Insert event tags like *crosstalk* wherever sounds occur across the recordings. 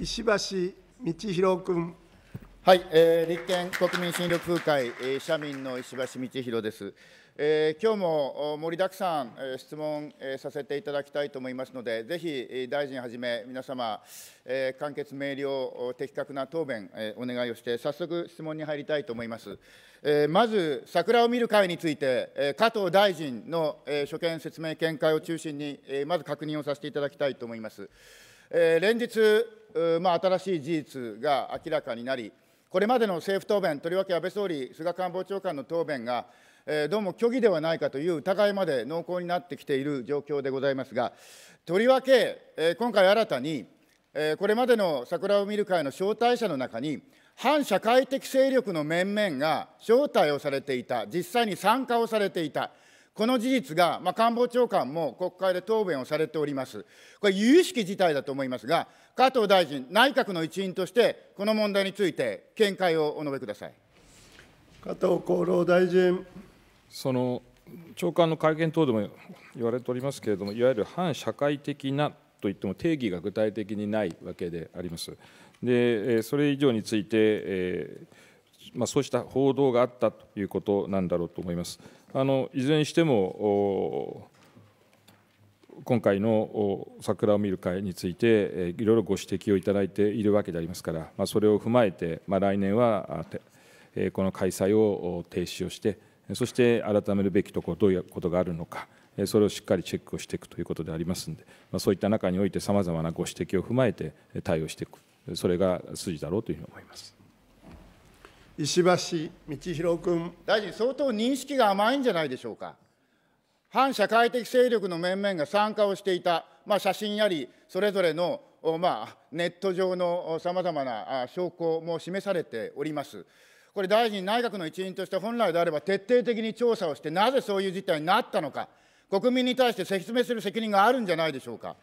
石橋道弘君。はい、えー、立憲国民新緑風会、えー、社民の石橋道弘です。えー、今日も盛りだくさん、えー、質問、えー、させていただきたいと思いますので、ぜひ大臣はじめ皆様、えー、簡潔明瞭、的確な答弁、えー、お願いをして、早速質問に入りたいと思います。えー、まず、桜を見る会について、えー、加藤大臣の、えー、所見説明見解を中心に、えー、まず確認をさせていただきたいと思います。えー、連日まあ、新しい事実が明らかになり、これまでの政府答弁、とりわけ安倍総理、菅官房長官の答弁が、えー、どうも虚偽ではないかという疑いまで濃厚になってきている状況でございますが、とりわけ、えー、今回新たに、えー、これまでの桜を見る会の招待者の中に、反社会的勢力の面々が招待をされていた、実際に参加をされていた。この事実が、まあ、官房長官も国会で答弁をされております。これ、由々しき事態だと思いますが、加藤大臣、内閣の一員として、この問題について見解をお述べください。加藤厚労大臣。その長官の会見等でも言われておりますけれども、いわゆる反社会的なといっても定義が具体的にないわけであります。でそれ以上について、えーまあ、そうした報道があったということなんだろうと思います。あのいずれにしても今回の桜を見る会についていろいろご指摘をいただいているわけでありますから、まあ、それを踏まえて、まあ、来年はこの開催を停止をしてそして改めるべきところどういうことがあるのかそれをしっかりチェックをしていくということでありますので、まあ、そういった中においてさまざまなご指摘を踏まえて対応していくそれが筋だろうというふうに思います。石橋道博君。大臣、相当認識が甘いんじゃないでしょうか。反社会的勢力の面々が参加をしていた、まあ、写真やり、それぞれの、まあ、ネット上のさまざまな証拠も示されております。これ、大臣、内閣の一員として本来であれば徹底的に調査をして、なぜそういう事態になったのか、国民に対して説明する責任があるんじゃないでしょうか。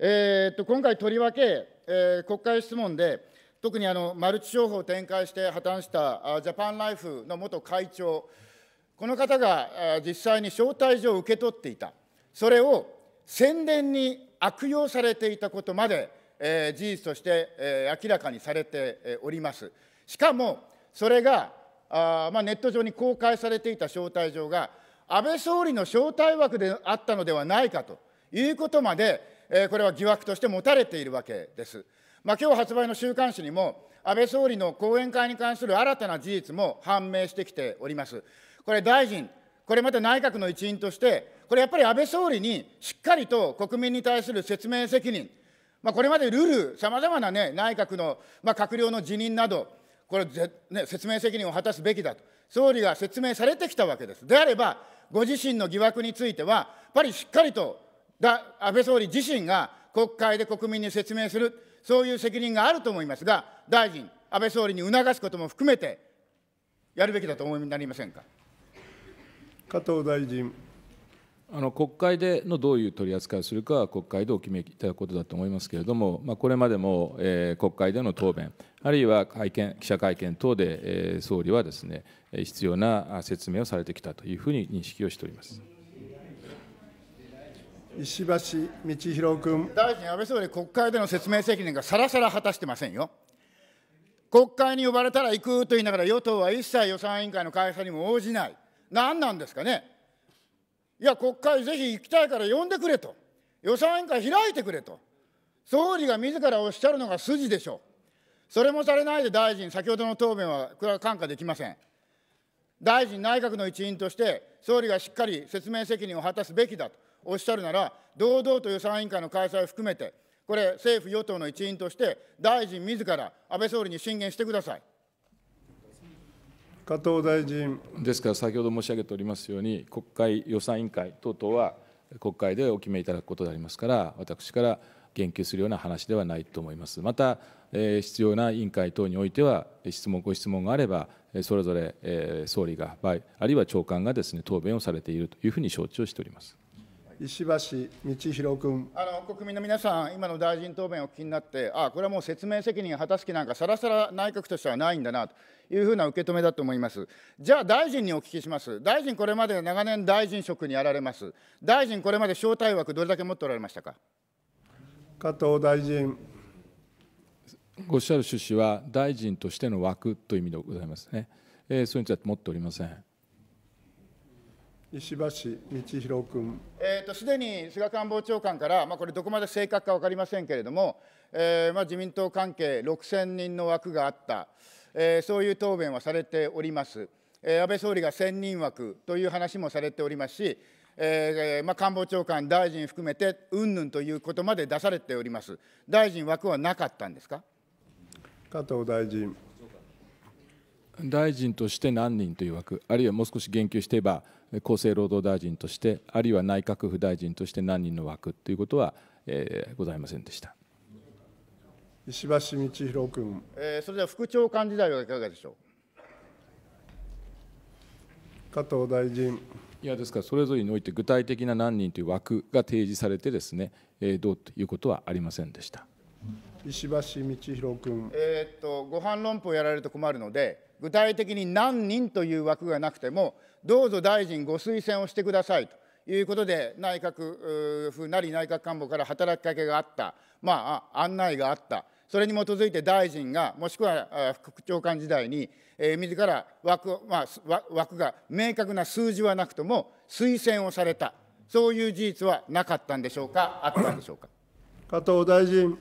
えー、っと今回、とりわけ、えー、国会質問で、特にあのマルチ商法を展開して破綻したジャパンライフの元会長、この方が実際に招待状を受け取っていた、それを宣伝に悪用されていたことまで、えー、事実として、えー、明らかにされております。しかも、それがあ、まあ、ネット上に公開されていた招待状が、安倍総理の招待枠であったのではないかということまで、えー、これは疑惑として持たれているわけです。まあ、今日発売の週刊誌にも、安倍総理の後援会に関する新たな事実も判明してきております。これ、大臣、これまた内閣の一員として、これやっぱり安倍総理にしっかりと国民に対する説明責任、まあ、これまでルール、さまざまな、ね、内閣の、まあ、閣僚の辞任など、これぜ、ね、説明責任を果たすべきだと、総理が説明されてきたわけです。であれば、ご自身の疑惑については、やっぱりしっかりとだ安倍総理自身が国会で国民に説明する。そういう責任があると思いますが、大臣、安倍総理に促すことも含めて、やるべきだと思いになりませんか。加藤大臣あの国会でのどういう取り扱いをするかは国会でお決めいただくことだと思いますけれども、まあ、これまでも、えー、国会での答弁、あるいは会見記者会見等で、えー、総理はです、ね、必要な説明をされてきたというふうに認識をしております。石橋道宏君。大臣、安倍総理、国会での説明責任がさらさら果たしてませんよ。国会に呼ばれたら行くと言いながら、与党は一切予算委員会の開催にも応じない。何なんですかね。いや、国会ぜひ行きたいから呼んでくれと。予算委員会開いてくれと。総理が自らおっしゃるのが筋でしょう。それもされないで大臣、先ほどの答弁は、これは看過できません。大臣、内閣の一員として、総理がしっかり説明責任を果たすべきだと。おっしゃるなら、堂々と予算委員会の開催を含めて、これ、政府・与党の一員として、大臣自ら安倍総理に進言してください。加藤大臣ですから、先ほど申し上げておりますように、国会予算委員会等々は、国会でお決めいただくことでありますから、私から言及するような話ではないと思います。また、えー、必要な委員会等においては、質問、ご質問があれば、それぞれ、え総理が、あるいは長官がです、ね、答弁をされているというふうに承知をしております。石橋道弘君。あの国民の皆さん、今の大臣答弁を気になって、ああ、これはもう説明責任を果たす気なんか、さらさら内閣としてはないんだなというふうな受け止めだと思います。じゃあ、大臣にお聞きします。大臣、これまで長年大臣職にやられます。大臣、これまで招待枠、どれだけ持っておられましたか。加藤大臣。おっしゃる趣旨は、大臣としての枠という意味でございますね。えー、それについて持っておりません。石橋道博君。えっ、ー、と、すでに菅官房長官から、まあ、これどこまで正確か分かりませんけれども。えー、まあ、自民党関係6000人の枠があった、えー、そういう答弁はされております。えー、安倍総理が1000人枠という話もされておりますし。えーまあ、官房長官、大臣含めて、うんぬんということまで出されております、大臣、枠はなかったんですか加藤大臣。大臣として何人という枠、あるいはもう少し言及していえば、厚生労働大臣としてあるいは内閣府大臣として何人の枠ということは、えー、ございませんでした石橋道宏君、えー、それでは副長官時代はいかがでしょう加藤大臣いやですからそれぞれにおいて具体的な何人という枠が提示されてですね、えー、どうということはありませんでした石橋道宏君、えー、っとご反論法をやられると困るので具体的に何人という枠がなくてもどうぞ大臣ご推薦をしてくださいということで、内閣府なり内閣官房から働きかけがあった、まあ、案内があった、それに基づいて大臣が、もしくは副長官時代に、えー、自ら枠,、まあ、枠が明確な数字はなくとも、推薦をされた、そういう事実はなかったんでしょうか、あったんでしょうか。*coughs* 加藤大臣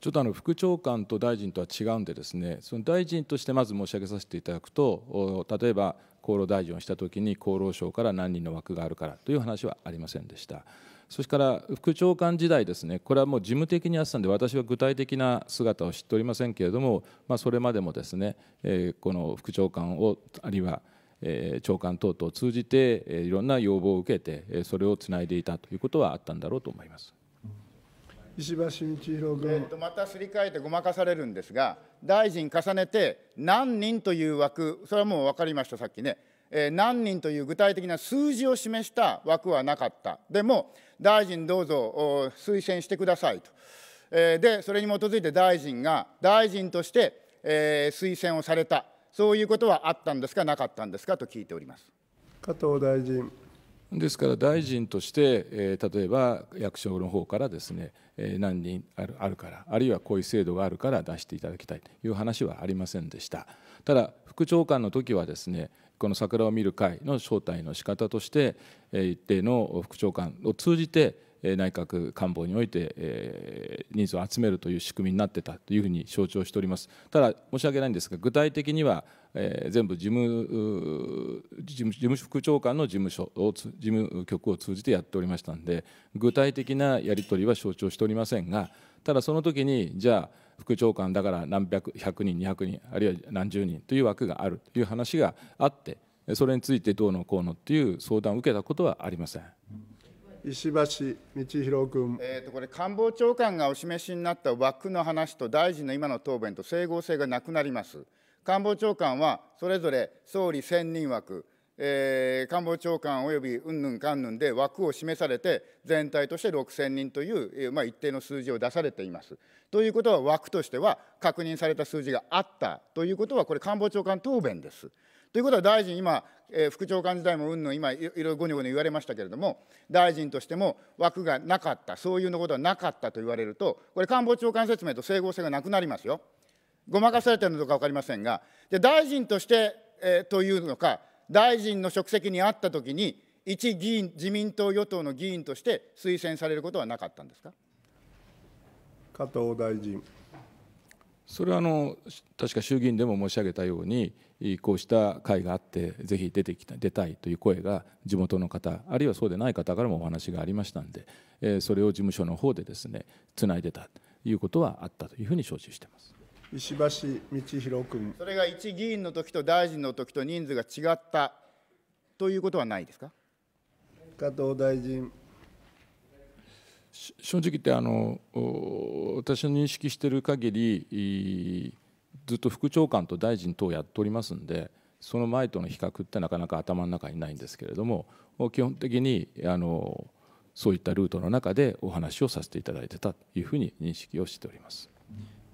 ちょっとあの副長官と大臣とは違うんで、ですねその大臣としてまず申し上げさせていただくと、例えば厚労大臣をした時に厚労省から何人の枠があるからという話はありませんでした。それから副長官時代ですね、これはもう事務的にやってたんで、私は具体的な姿を知っておりませんけれども、まあ、それまでもですね、えー、この副長官を、あるいは、えー、長官等々を通じて、えー、いろんな要望を受けて、それをつないでいたということはあったんだろうと思います。石橋道一君、えとまたすり替えてごまかされるんですが、大臣重ねて、何人という枠、それはもう分かりました、さっきね、えー、何人という具体的な数字を示した枠はなかった、でも、大臣どうぞ推薦してくださいと、えー、で、それに基づいて大臣が、大臣として、えー、推薦をされた、そういうことはあったんですか、なかったんですかと聞いております加藤大臣。ですから大臣として、え例えば役所の方からですね、え何人あるあるからあるいはこういう制度があるから出していただきたいという話はありませんでしたただ副長官の時はですねこの桜を見る会の招待の仕方として一定の副長官を通じて内閣官房において人数を集めるという仕組みになってたというふうに承知をしておりますただ申し訳ないんですが具体的には全部事務事務副長官の事務所を事務局を通じてやっておりましたので具体的なやり取りは承知をしておりませんがただその時にじゃあ副長官だから何百100人200人あるいは何十人という枠があるという話があってそれについてどうのこうのっていう相談を受けたことはありません。石橋道博君。えっ、と、これ官房長官がお示しになった枠の話と大臣の今の答弁と整合性がなくなります。官房長官はそれぞれ総理専任枠、えー、官房長官およびうんぬんかんぬんで枠を示されて、全体として6000人という、まあ、一定の数字を出されています。ということは、枠としては確認された数字があったということは、これ、官房長官答弁です。ということは、大臣、今、えー、副長官時代もうんぬん今いろいろごにょごにょ言われましたけれども大臣としても枠がなかったそういうのことはなかったと言われるとこれ官房長官説明と整合性がなくなりますよ。ごまかされてるのか分かりませんがで大臣として、えー、というのか大臣の職責にあったときに一議員自民党与党の議員として推薦されることはなかったんですか加藤大臣それはあの確か衆議院でも申し上げたようにこうした会があってぜひ出てきた出たいという声が地元の方あるいはそうでない方からもお話がありましたんで、えそれを事務所の方でですねつないでたということはあったというふうに承知してます石橋道弘君それが一議員の時と大臣の時と人数が違ったということはないですか加藤大臣正直言ってあの私の認識している限りずっと副長官と大臣等をやっておりますんでその前との比較ってなかなか頭の中にないんですけれども基本的にあのそういったルートの中でお話をさせていただいてたというふうに認識をしております。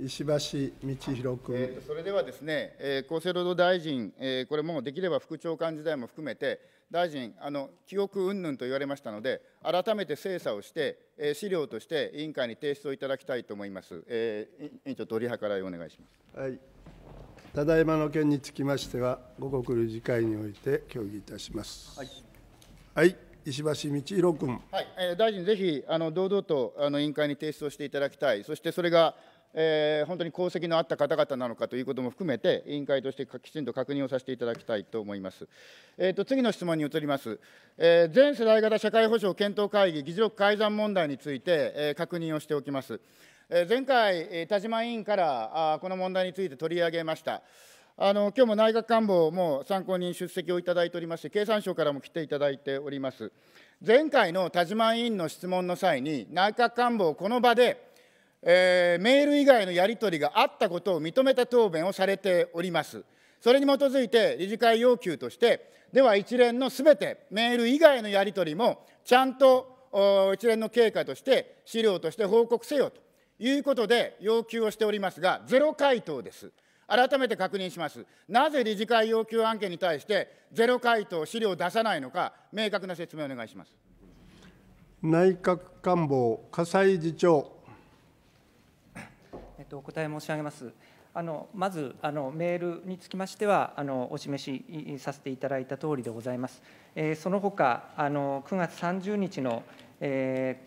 石橋道弘君、えー、それではですね、えー、厚生労働大臣、えー、これもできれば副長官時代も含めて、大臣、あの記憶云々と言われましたので、改めて精査をして、えー、資料として委員会に提出をいただきたいと思います。えー、委員長、取り計らいお願いします。はい、ただいまの件につきましては、午国理事会において協議いたします。はい、はい石橋道弘君、はいえー、大臣、ぜひあの堂々とあの委員会に提出をしていただきたい、そしてそれがえー、本当に功績のあった方々なのかということも含めて、委員会としてきちんと確認をさせていただきたいと思います。えーと、次の質問に移ります、えー、全世代型社会保障検討会議議事録改ざん問題について、えー、確認をしておきます。えー、前回、田島委員からあこの問題について取り上げました。あの今日も内閣官房も参考人出席をいただいておりまして、経産省からも来ていただいております。前回の田島委員の質問の際に、内閣官房、この場で、えー、メール以外のやり取りがあったことを認めた答弁をされております。それに基づいて理事会要求として、では一連のすべてメール以外のやり取りも、ちゃんと一連の経過として資料として報告せよということで要求をしておりますが、ゼロ回答です。改めて確認します。なぜ理事会要求案件に対して、ゼロ回答、資料を出さないのか、明確な説明をお願いします内閣官房、笠西次長。お答え申し上げます。あのまずあのメールにつきましてはあのお示しさせていただいたとおりでございます。えー、その他あの9月30日のえー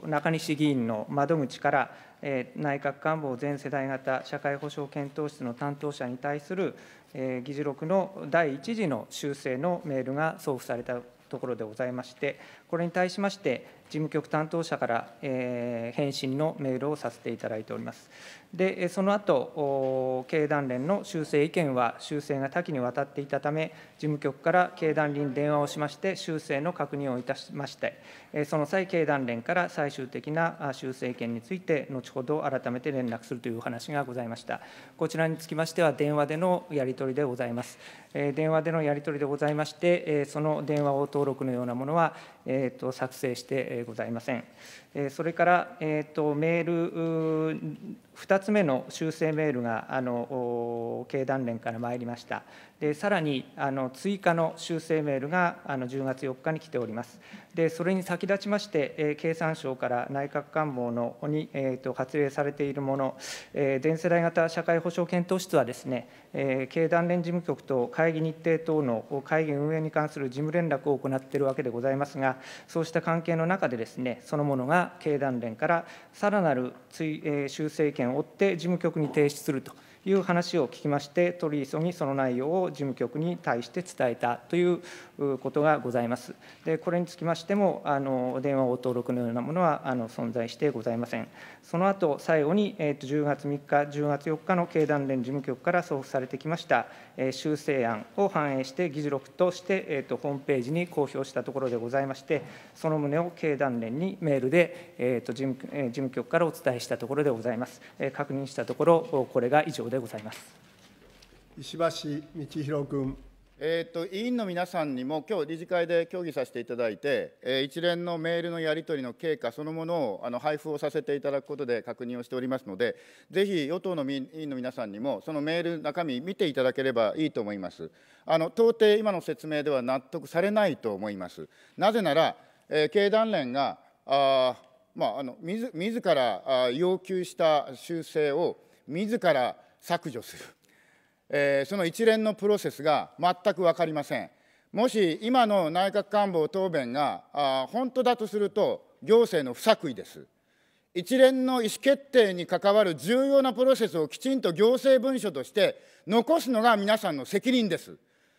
と中西議員の窓口から、えー、内閣官房全世代型社会保障検討室の担当者に対する、えー、議事録の第1次の修正のメールが送付されたところでございまして、これに対しまして、事務局担当者から、えー、返信のメールをさせていただいております。で、その後、経団連の修正意見は修正が多岐にわたっていたため、事務局から経団連に電話をしまして、修正の確認をいたしまして、その際、経団連から最終的な修正権について、後ほど改めて連絡するというお話がございました。こちらにつきましては、電話でのやり取りでございます。電話でのやり取りでございまして、その電話応登録のようなものは、えと作成してございません。それから、えーと、メール、2つ目の修正メールがあの経団連から参りました、でさらにあの追加の修正メールがあの10月4日に来ております、でそれに先立ちまして、え経産省から内閣官房のに、えーと、発令されているもの、えー、全世代型社会保障検討室はですね、えー、経団連事務局と会議日程等の会議運営に関する事務連絡を行っているわけでございますが、そうした関係の中でですね、そのものが経団連からさらなる修正権を追って事務局に提出するという話を聞きまして、取り急ぎその内容を事務局に対して伝えたということがございます。でこれにつきましても、あの電話応答録のようなものはあの存在してございません。その後最後に、えー、と10月3日、10月4日の経団連事務局から送付されてきました、えー、修正案を反映して、議事録として、えー、とホームページに公表したところでございまして、その旨を経団連にメールで、えーと事務えー、事務局からお伝えしたところでございます。えー、確認したところ、これが以上でございます。石橋道弘君。えーと、委員の皆さんにも、今日理事会で協議させていただいて、えー、一連のメールのやり取りの経過そのものをあの配布をさせていただくことで確認をしておりますので、ぜひ与党の委員の皆さんにも、そのメール、中身、見ていただければいいと思います。あの到底、今の説明では納得されないと思います。なぜなら、えー、経団連があ、まあ、あの自自ら要求した修正を、自ら削除する。えー、その一連のプロセスが全く分かりません。もし今の内閣官房答弁があ本当だとすると、行政の不作為です。一連の意思決定に関わる重要なプロセスをきちんと行政文書として残すのが皆さんの責任です。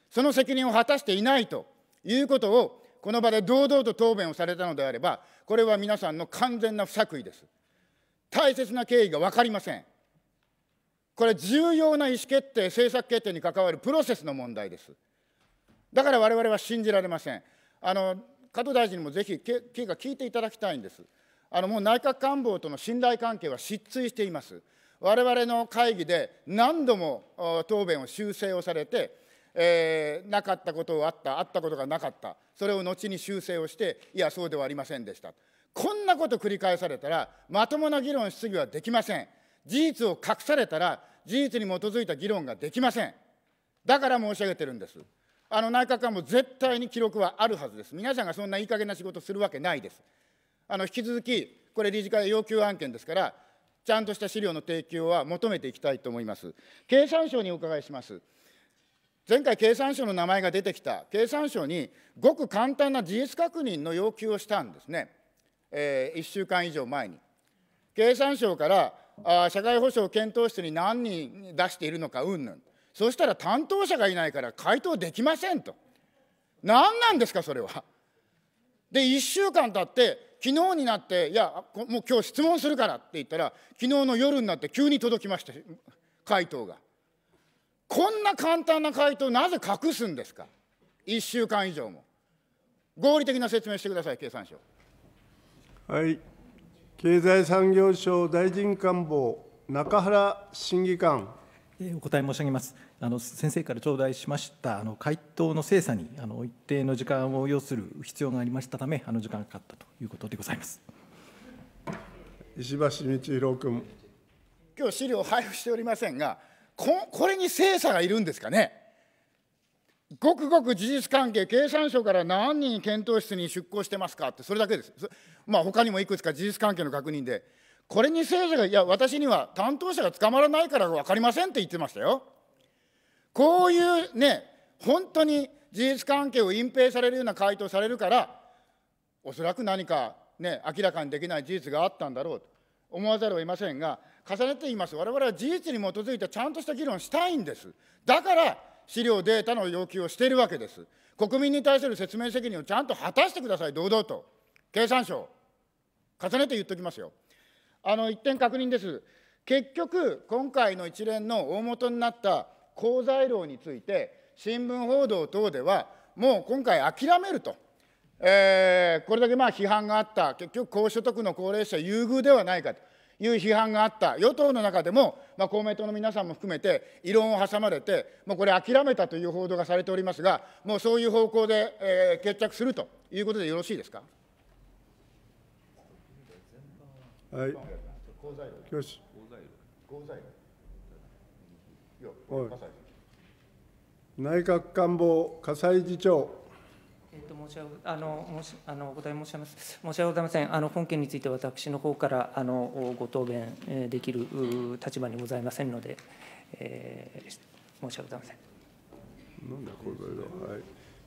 その責任を果たしていないということを、この場で堂々と答弁をされたのであれば、これは皆さんの完全な不作為です。大切な経緯が分かりません。これ重要な意思決定政策決定に関わるプロセスの問題ですだから我々は信じられませんあの加藤大臣にもぜひ経過聞いていただきたいんですあのもう内閣官房との信頼関係は失墜しています我々の会議で何度も答弁を修正をされて、えー、なかったことをあった、あったことがなかった、それを後に修正をして、いや、そうではありませんでした。こんなこと繰り返されたら、まともな議論、質疑はできません。事実を隠されたら、事実に基づいた議論ができません。だから申し上げてるんです。あの内閣官も絶対に記録はあるはずです。皆さんがそんないい加減な仕事するわけないです。あの引き続き、これ理事会要求案件ですから、ちゃんとした資料の提供は求めていきたいと思います。経産省にお伺いします。前回、経産省の名前が出てきた、経産省にごく簡単な事実確認の要求をしたんですね、えー、1週間以上前に。経産省からあ社会保障検討室に何人出しているのかうんぬんそうしたら担当者がいないから回答できませんと何なんですかそれは。で1週間経って昨日になって「いやもう今日質問するから」って言ったら昨日の夜になって急に届きました回答が。こんな簡単な回答なぜ隠すんですか1週間以上も。合理的な説明してください経産省。はい経済産業省大臣官房、中原審議官。お答え申し上げます。あの先生から頂戴しましたあの回答の精査にあの一定の時間を要する必要がありましたため、あの時間がかかったということでございます。石橋道弘君。今日資料配布しておりませんが、ここれに精査がいるんですかね。ごくごく事実関係経産省から何人検討室に出向してますかってそれだけですまあ他にもいくつか事実関係の確認でこれに政治がいや私には担当者が捕まらないから分かりませんって言ってましたよこういうね本当に事実関係を隠蔽されるような回答されるからおそらく何かね明らかにできない事実があったんだろうと思わざるを得ませんが重ねて言います我々は事実に基づいたちゃんとした議論したいんですだから資料、データの要求をしているわけです。国民に対する説明責任をちゃんと果たしてください、堂々と。経産省、重ねて言っておきますよ。あの一点確認です。結局、今回の一連の大元になった好材料について、新聞報道等では、もう今回諦めると、えー、これだけまあ批判があった、結局、高所得の高齢者優遇ではないかと。いう批判があった与党の中でも、まあ、公明党の皆さんも含めて異論を挟まれてもうこれ諦めたという報道がされておりますがもうそういう方向で、えー、決着するということでよろしいですか。はい。よし。内閣官房、加西次長。申しあの申しあのお答え申し上げます。申し訳ございません。あの本件について私の方からあのご答弁できる立場にございませんので、えー、申し訳ございません。なんだこれはい。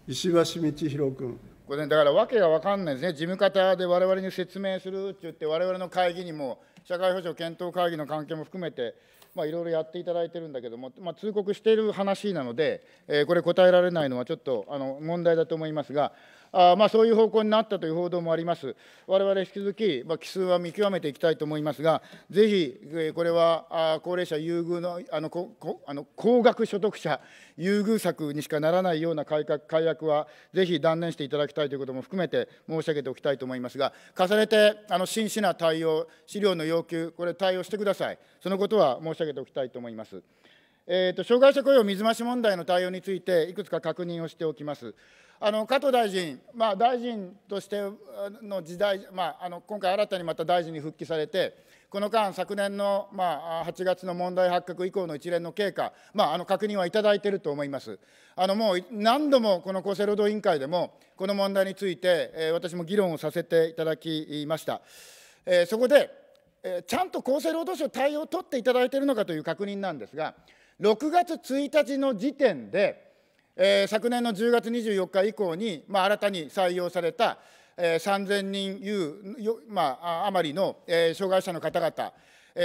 石橋道弘君。これ、ね、だから訳が分かんないですね、事務方で我々に説明するって言って、我々の会議にも、社会保障検討会議の関係も含めて、まあ、いろいろやっていただいてるんだけども、まあ、通告している話なので、えー、これ答えられないのはちょっとあの問題だと思いますが、あまあ、そういう方向になったという報道もあります。我々引き続き、まあ、奇数は見極めていきたいと思いますが、ぜひ、えー、これはあ高齢者優遇のあのここあの高額所得者優遇策にしかならないような改革改悪は、ぜひ断念していただきたいということも含めて申し上げておきたいと思いますが、重ねてあの真摯な対応、資料の要求、これ、対応してください、そのことは申し上げておきたいと思います。えーと、と障害者雇用水増し問題の対応について、いくつか確認をしておきます。あの加藤大臣、まあ、大臣としての時代、まあ、あの今回、新たにまた大臣に復帰されて、この間、昨年の、まあ、8月の問題発覚以降の一連の経過、まあ、あの確認はいただいていると思います。あのもう何度もこの厚生労働委員会でも、この問題について、えー、私も議論をさせていただきました。えー、そこで、えー、ちゃんと厚生労働省、対応を取っていただいているのかという確認なんですが、6月1日の時点で、えー、昨年の10月24日以降に、まあ、新たに採用された、えー、3000人まあ、余りの、えー、障害者の方々、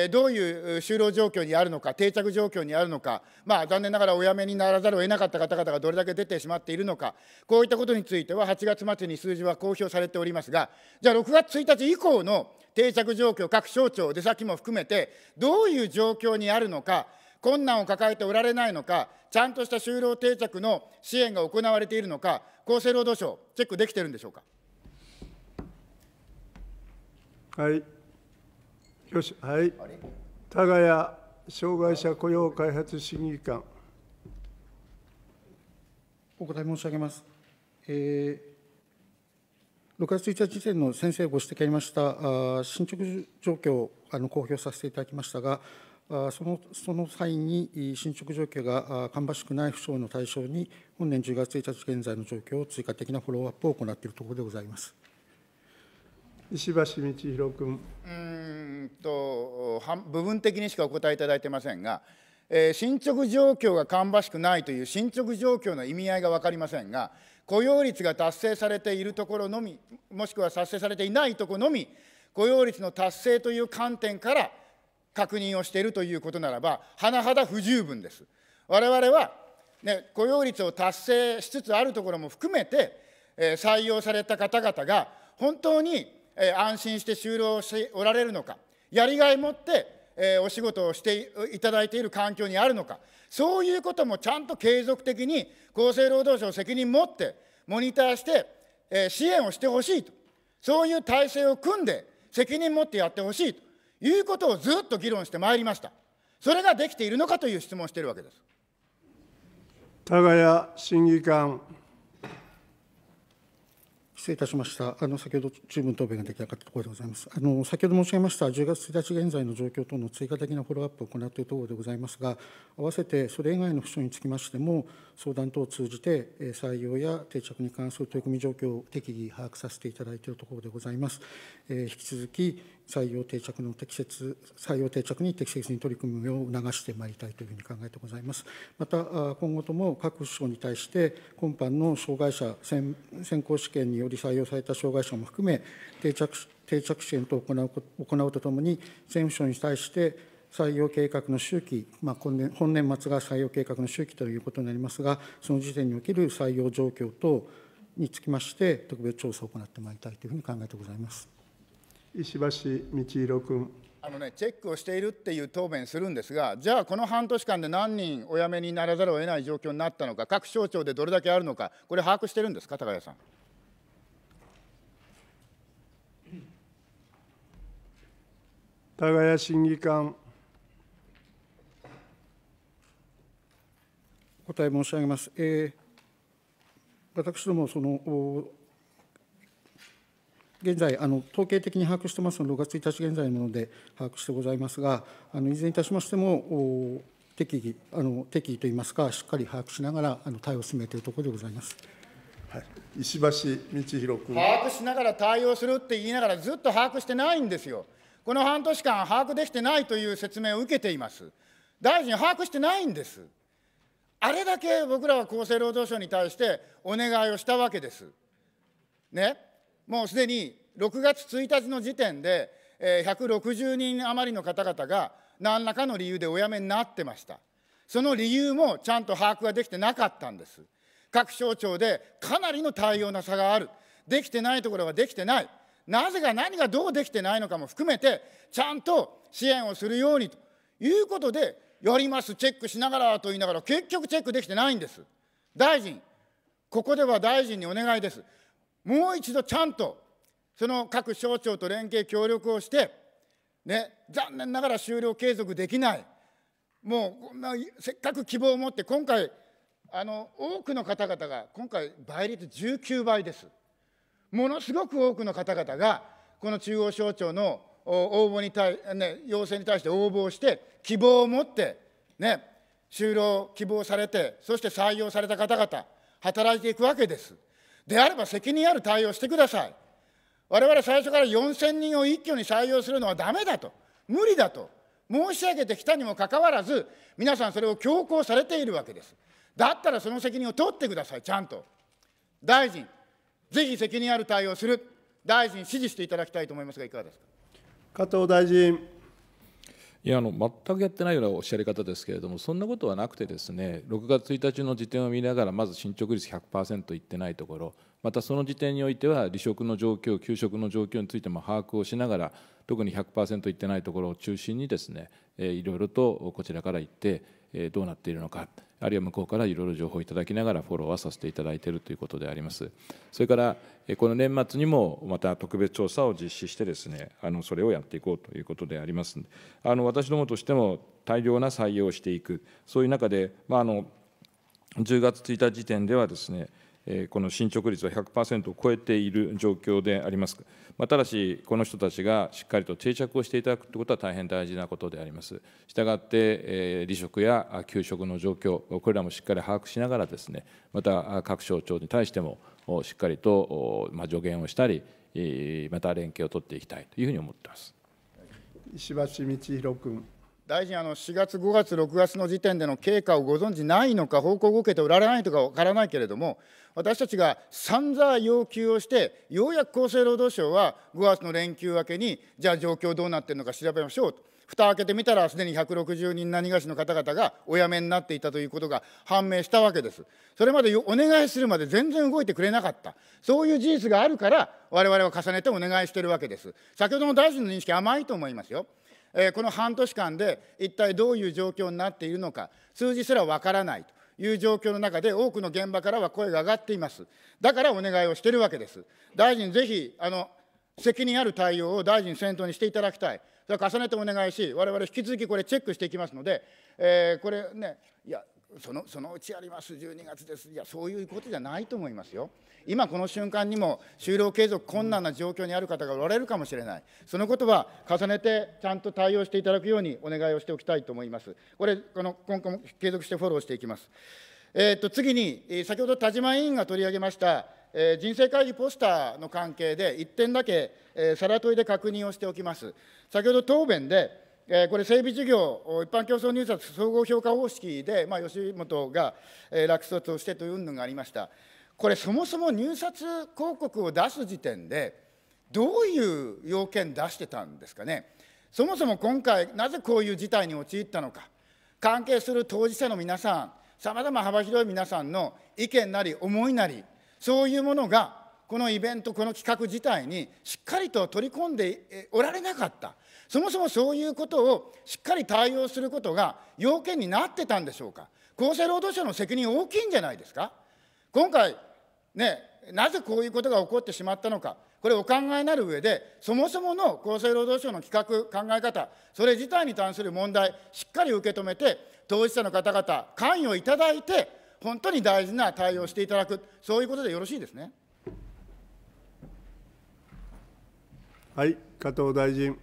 どういう就労状況にあるのか、定着状況にあるのか、まあ、残念ながらお辞めにならざるを得なかった方々がどれだけ出てしまっているのか、こういったことについては、8月末に数字は公表されておりますが、じゃあ、6月1日以降の定着状況、各省庁、出先も含めて、どういう状況にあるのか、困難を抱えておられないのか、ちゃんとした就労定着の支援が行われているのか、厚生労働省、チェックできてるんでしょうか。はい、よし、はい、たがや障害者雇用開発審議官。お答え申し上げます。えー、6月1日時点の先生ご指摘ありました進捗状況をあの公表させていただきましたが、そのその際に進捗状況が芳しくない不詳の対象に、本年10月1日現在の状況を追加的なフォローアップを行っているところでございます。石橋道弘君うんと部分的にしかお答えいただいてませんが、えー、進捗状況が芳しくないという進捗状況の意味合いが分かりませんが、雇用率が達成されているところのみ、もしくは達成されていないところのみ、雇用率の達成という観点から、確認をしているということならば、甚だ不十分です。我々は、ね、雇用率を達成しつつあるところも含めて、えー、採用された方々が本当に、えー、安心して就労しておられるのか、やりがい持って、えー、お仕事をしていただいている環境にあるのか、そういうこともちゃんと継続的に厚生労働省責任持って、モニターして、えー、支援をしてほしいと、そういう体制を組んで、責任持ってやってほしいと。いうことをずっと議論してまいりました。それができているのかという質問をしているわけです。高谷審議官。失礼いたしました。あの先ほど十分答弁が出来上がったところでございます。あの先ほど申し上げました10月1日現在の状況等の追加的なフォローアップを行っているところでございますが、合わせてそれ以外の府省につきましても、相談等を通じて採用や定着に関する取り組み状況を適宜把握させていただいているところでございます。えー、引き続き、採用定着の適切、採用定着に適切に取り組むよう促してまいりたいというふうに考えてございます。また、今後とも各省に対して、今般の障害者選、選考試験により採用された障害者も含め、定着定着支援と行う行うとともに、税務省に対して、採用計画の周期、まあ、今年本年末が採用計画の周期ということになりますが、その時点における採用状況等につきまして、特別調査を行ってまいりたいというふうに考えてございます。石橋道弘君。あのね、チェックをしているっていう答弁するんですが、じゃあ、この半年間で何人お辞めにならざるを得ない状況になったのか、各省庁でどれだけあるのか、これ、把握してるんですか、高谷さん。高谷審議官。お答え申し上げます。えー、私どもその現在あの、統計的に把握してますので、6月1日現在のもので把握してございますが、あのいずれにいたしましても、適宜あの適宜といいますか、しっかり把握しながらあの対応を進めているところでございます。はい、石橋道弘君。把握しながら対応するって言いながら、ずっと把握してないんですよ。この半年間、把握できてないという説明を受けています。大臣、把握してないんです。あれだけ僕らは厚生労働省に対してお願いをしたわけです。ね。もうすでに6月1日の時点で、160人余りの方々が何らかの理由でお辞めになってました。その理由もちゃんと把握ができてなかったんです。各省庁でかなりの対応の差がある。できてないところはできてない。なぜが何がどうできてないのかも含めて、ちゃんと支援をするようにということで、やります、チェックしながらと言いながら、結局チェックできてないんです。大臣、ここでは大臣にお願いです。もう一度ちゃんとその各省庁と連携協力をして、ね、残念ながら終了継続できないもうこんなせっかく希望を持って今回あの多くの方々が今回倍率19倍ですものすごく多くの方々がこの中央省庁の応募に対、ね、要請に対して応募をして希望を持って、ね、就労希望されてそして採用された方々働いていくわけです。であれば責任ある対応してください。我々最初から4000人を一挙に採用するのはだめだと、無理だと申し上げてきたにもかかわらず、皆さんそれを強行されているわけです。だったらその責任を取ってください、ちゃんと。大臣、ぜひ責任ある対応する、大臣、指示していただきたいと思いますが、いかがですか。加藤大臣。いやあの全くやってないようなおっしゃり方ですけれどもそんなことはなくてですね6月1日の時点を見ながらまず進捗率100%いってないところまたその時点においては離職の状況給食の状況についても把握をしながら特に100%いってないところを中心にですねいろいろとこちらから言ってどうなっているのかあるいは向こうからいろいろ情報をいただきながらフォローはさせていただいているということでありますそれからこの年末にもまた特別調査を実施してですねあのそれをやっていこうということでありますあの私どもとしても大量な採用をしていくそういう中で、まあ、あの10月1日時点ではですねこの進捗率は100%を超えている状況であります。ただし、この人たちがしっかりと定着をしていただくということは大変大事なことであります。したがって、離職や休職の状況、これらもしっかり把握しながらですね、また各省庁に対しても、しっかりと助言をしたり、また連携を取っていきたいというふうに思っています。石橋道弘君。大臣あの、4月、5月、6月の時点での経過をご存じないのか、方向を受けておられないとか分からないけれども、私たちが散々要求をして、ようやく厚生労働省は5月の連休明けに、じゃあ状況どうなっているのか調べましょうと。蓋開けてみたら、すでに160人何がしの方々がお辞めになっていたということが判明したわけです。それまでお願いするまで全然動いてくれなかった、そういう事実があるから、我々は重ねてお願いしてるわけです。先ほどの大臣の認識、甘いと思いますよ。えこの半年間で一体どういう状況になっているのか、数字すらわからないと。いう状況の中で、多くの現場からは声が上がっています。だからお願いをしているわけです。大臣、ぜひあの責任ある対応を大臣先頭にしていただきたい、それは重ねてお願いし、われわれ引き続きこれ、チェックしていきますので、えー、これね、いや、そのそのうちやります、12月です、いや、そういうことじゃないと思いますよ。今この瞬間にも就労継続困難な状況にある方がおられるかもしれない、そのことは重ねてちゃんと対応していただくようにお願いをしておきたいと思います。これ、この今後も継続してフォローしていきます。えー、と次に、先ほど田島委員が取り上げました、え人生会議ポスターの関係で、1点だけ、えさら問いで確認をしておきます。先ほど答弁でえこれ、整備事業、一般競争入札総合評価方式で、まあ、吉本が、え落札をしてという云々がありました、これ、そもそも入札広告を出す時点で、どういう要件出してたんですかね、そもそも今回、なぜこういう事態に陥ったのか、関係する当事者の皆さん、さまざま幅広い皆さんの意見なり、思いなり、そういうものがこのイベントこの企画自体にしっかりと取り込んでおられなかったそもそもそういうことをしっかり対応することが要件になってたんでしょうか厚生労働省の責任大きいんじゃないですか今回ねなぜこういうことが起こってしまったのかこれお考えになる上でそもそもの厚生労働省の企画考え方それ自体に関する問題しっかり受け止めて当事者の方々関与いただいて本当に大事な対応をしていただくそういうことでよろしいですね。はい、加藤大臣。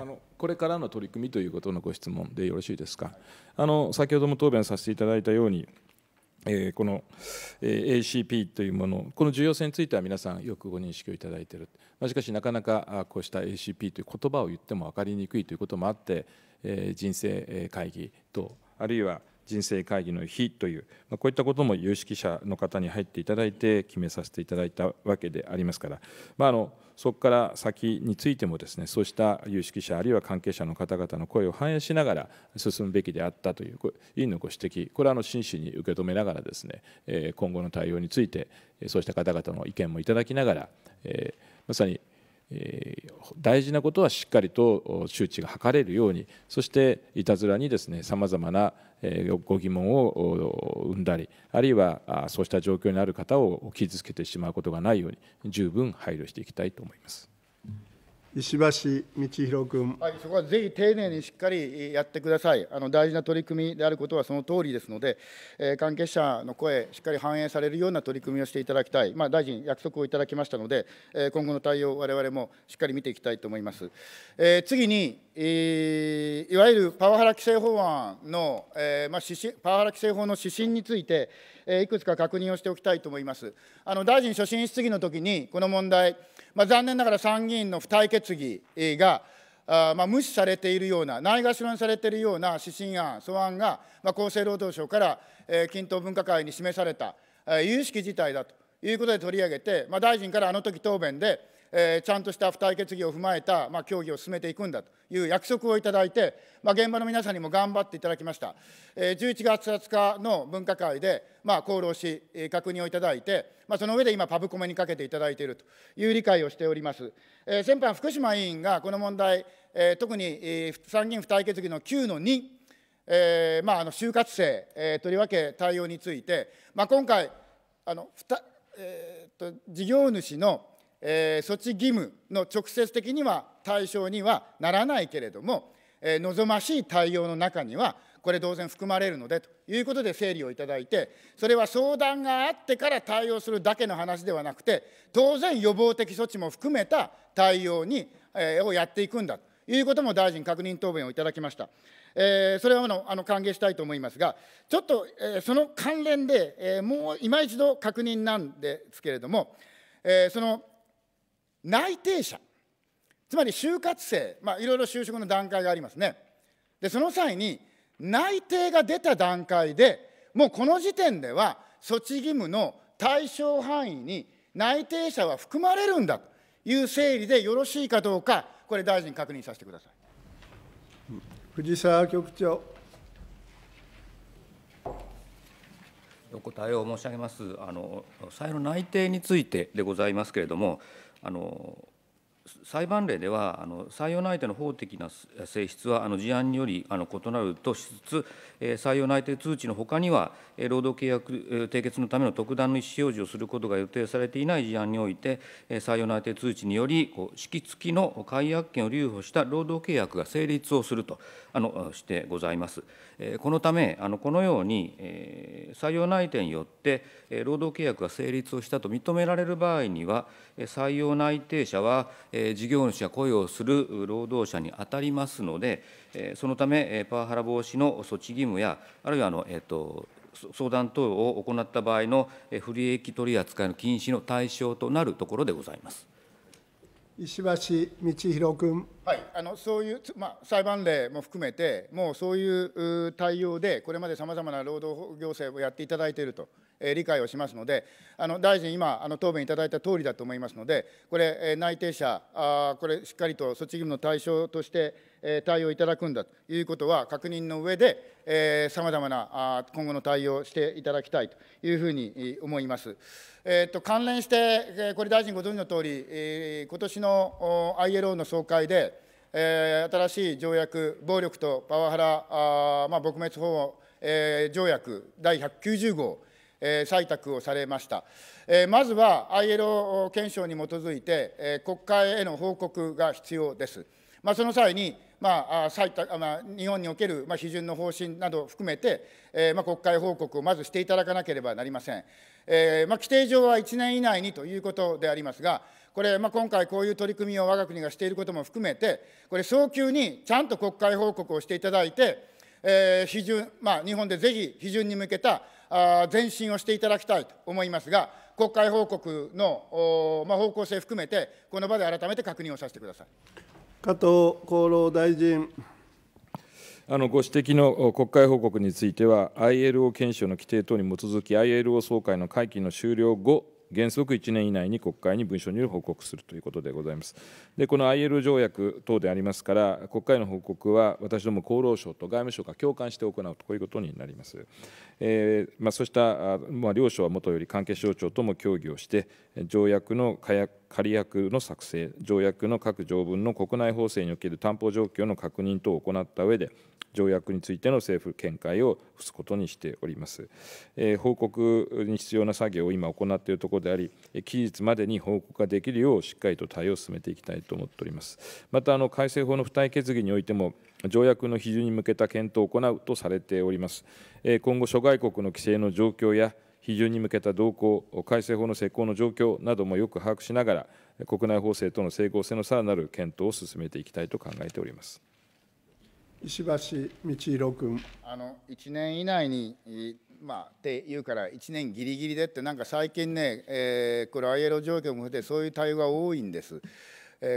あのこれからの取り組みということのご質問でよろしいですか。あの先ほども答弁させていただいたように、えー、この、えー、ACP というもの、この重要性については皆さんよくご認識をいただいている、ましかしなかなかこうした ACP という言葉を言っても分かりにくいということもあって、えー、人生会議と、あるいは人生会議の日という、まあ、こういったことも有識者の方に入っていただいて決めさせていただいたわけでありますから、まあ、あのそこから先についてもですねそうした有識者あるいは関係者の方々の声を反映しながら進むべきであったという委員のご指摘これはあの真摯に受け止めながらですね今後の対応についてそうした方々の意見もいただきながらまさに大事なことはしっかりと周知が図れるようにそしていたずらにさまざまなご疑問を生んだりあるいはそうした状況にある方を傷つけてしまうことがないように十分配慮していきたいと思います。石橋道弘君、はい、そこはぜひ丁寧にしっかりやってください、あの大事な取り組みであることはその通りですので、えー、関係者の声、しっかり反映されるような取り組みをしていただきたい、まあ、大臣、約束をいただきましたので、えー、今後の対応、われわれもしっかり見ていきたいと思います。えー、次にいわゆるパワハラ規制法案の、えーまあ、指針パワハラ規制法の指針について、えー、いくつか確認をしておきたいと思います。あの大臣所信質疑の時に、この問題、まあ、残念ながら参議院の付帯決議が、あまあ、無視されているような、ないがしろにされているような指針案、素案が、まあ、厚生労働省から、えー、均等分科会に示された、えー、有識事態だということで取り上げて、まあ、大臣からあの時答弁で、えー、ちゃんとした付帯決議を踏まえた、まあ、協議を進めていくんだという約束をいただいて、まあ、現場の皆さんにも頑張っていただきました、えー、11月20日の分科会で、まあ、功労し、えー、確認をいただいて、まあ、その上で今パブコメにかけていただいているという理解をしております、えー、先般福島委員がこの問題、えー、特に、えー、参議院付帯決議の9の2えーまあ、あの就活生、えー、とりわけ対応について、まあ、今回あのふた、えーと事業主のえー、措置義務の直接的には対象にはならないけれども、えー、望ましい対応の中にはこれ当然含まれるのでということで整理をいただいてそれは相談があってから対応するだけの話ではなくて当然予防的措置も含めた対応に、えー、をやっていくんだということも大臣確認答弁をいただきました。えー、それはのあの歓迎したいと思いますが、ちょっと、えー、その関連で、えー、もう今一度確認なんですけれども、えー、その内定者つまり就活生、まあ、いろいろ就職の段階がありますねでその際に内定が出た段階でもうこの時点では措置義務の対象範囲に内定者は含まれるんだという整理でよろしいかどうかこれ大臣確認させてください藤沢局長お答えを申し上げますあの再の内定についてでございますけれどもあの裁判例ではあの採用内定の法的な性質はあの事案によりあの異なるとしつつ、えー、採用内定通知のほかには、えー、労働契約、えー、締結のための特段の意思表示をすることが予定されていない事案において、えー、採用内定通知によりこう付きの解約権を留保した労働契約が成立をするとあのしてございます。えー、このためあのこのように、えー、採用内定によって、えー、労働契約が成立をしたと認められる場合には、採用内定者は事業主や雇用する労働者に当たりますので、そのため、パワハラ防止の措置義務や、あるいはあの、えっと、相談等を行った場合の不利益取扱いの禁止の対象となるところでございます。石橋道弘君、はい、あのそういう、まあ、裁判例も含めて、もうそういう対応で、これまでさまざまな労働行政をやっていただいているとえ理解をしますので、あの大臣、今、あの答弁いただいたとおりだと思いますので、これ、え内定者あ、これ、しっかりと措置義務の対象として、え対応いただくんだということは確認の上で、さまざまなあ今後の対応をしていただきたいというふうに思います。えー、と関連して、えこれ、大臣ご存知のとおり、え今年の ILO の総会で、え新しい条約、暴力とパワハラ、あまあ、撲滅法、え条約第190号、え採択をされました。えまずは ILO 憲章に基づいて、え国会への報告が必要です。まあ、その際に、まあ採択まあ、日本における、まあ、批准の方針などを含めて、えまあ、国会報告をまずしていただかなければなりません。えまあ、規定上は1年以内にということでありますが、これ、まあ、今回、こういう取り組みを我が国がしていることも含めて、これ、早急にちゃんと国会報告をしていただいて、えー、批准、まあ、日本でぜひ批准に向けた前進をしていただきたいと思いますが、国会報告の、ま方向性含めて、この場で改めて確認をさせてください加藤厚労大臣。あのご指摘の国会報告については、ILO 憲章の規定等に基づき、ILO 総会の会期の終了後、原則1年以内に国会に文書による報告するということでございます。で、この IL 条約等でありますから、国会の報告は私ども厚労省と外務省が共感して行うと、こういうことになります。えーまあ、そうした、まあ、両省はもとより関係省庁とも協議をして、条約の仮約の作成、条約の各条文の国内法制における担保状況の確認等を行った上で、条約についての政府見解を付すことにしております。えー、報告に必要な作業を今行っているところであり、期日までに報告ができるよう、しっかりと対応を進めていきたいと思っております。また、あの改正法の付帯決議においても、条約の批准に向けた検討を行うとされております。今後、諸外国の規制の状況や批准に向けた動向、改正法の施行の状況などもよく把握しながら、国内法制との整合性のさらなる検討を進めていきたいと考えております。石橋道弘君あの1年以内に、まあ、っていうから、1年ぎりぎりでって、なんか最近ね、えー、これ、ILO 状況も含めて、そういう対応が多いんです。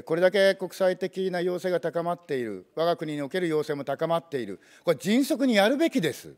これだけ国際的な要請が高まっている、我が国における要請も高まっている、これ、迅速にやるべきです。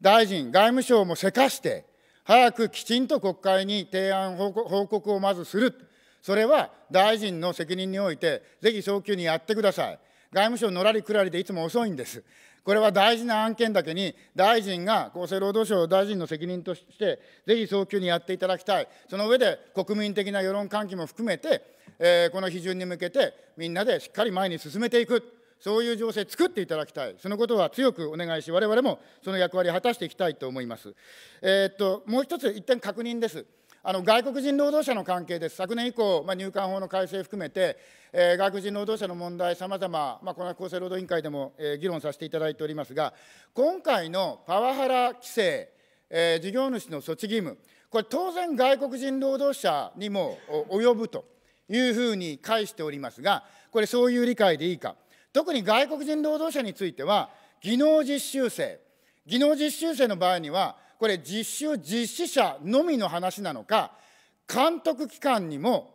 大臣、外務省もせかして、早くきちんと国会に提案報告をまずする、それは大臣の責任において、ぜひ早急にやってください。外務省のらりくらりでいつも遅いんです。これは大事な案件だけに、大臣が厚生労働省大臣の責任として、ぜひ早急にやっていただきたい、その上で国民的な世論喚起も含めて、えー、この批准に向けて、みんなでしっかり前に進めていく、そういう情勢作っていただきたい、そのことは強くお願いし、われわれもその役割を果たしていきたいと思います。えー、っともう一つ、一点確認です。あの外国人労働者の関係です、昨年以降、まあ、入管法の改正含めて、えー、外国人労働者の問題、さまざま、この厚生労働委員会でも、えー、議論させていただいておりますが、今回のパワハラ規制、えー、事業主の措置義務、これ、当然、外国人労働者にも及ぶというふうに返しておりますが、これ、そういう理解でいいか、特に外国人労働者については、技能実習生、技能実習生の場合には、これ実習実施者のみの話なのか、監督機関にも、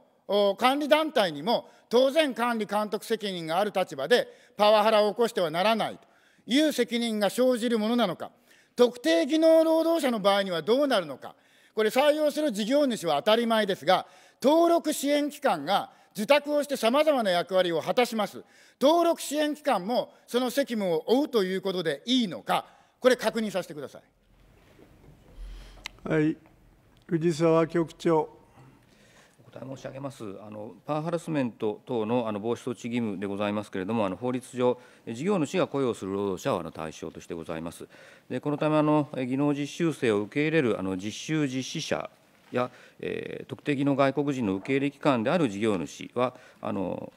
管理団体にも、当然管理監督責任がある立場で、パワハラを起こしてはならないという責任が生じるものなのか、特定技能労働者の場合にはどうなるのか、これ採用する事業主は当たり前ですが、登録支援機関が受託をしてさまざまな役割を果たします。登録支援機関もその責務を負うということでいいのか、これ確認させてください。はい、藤沢局長。申し上げますあのパワーハラスメント等のあの防止措置義務でございますけれども、あの法律上、事業主が雇用する労働者はあの対象としてございます。でこのためあの、技能実習生を受け入れるあの実習実施者や、えー、特定技能外国人の受け入れ機関である事業主は、あの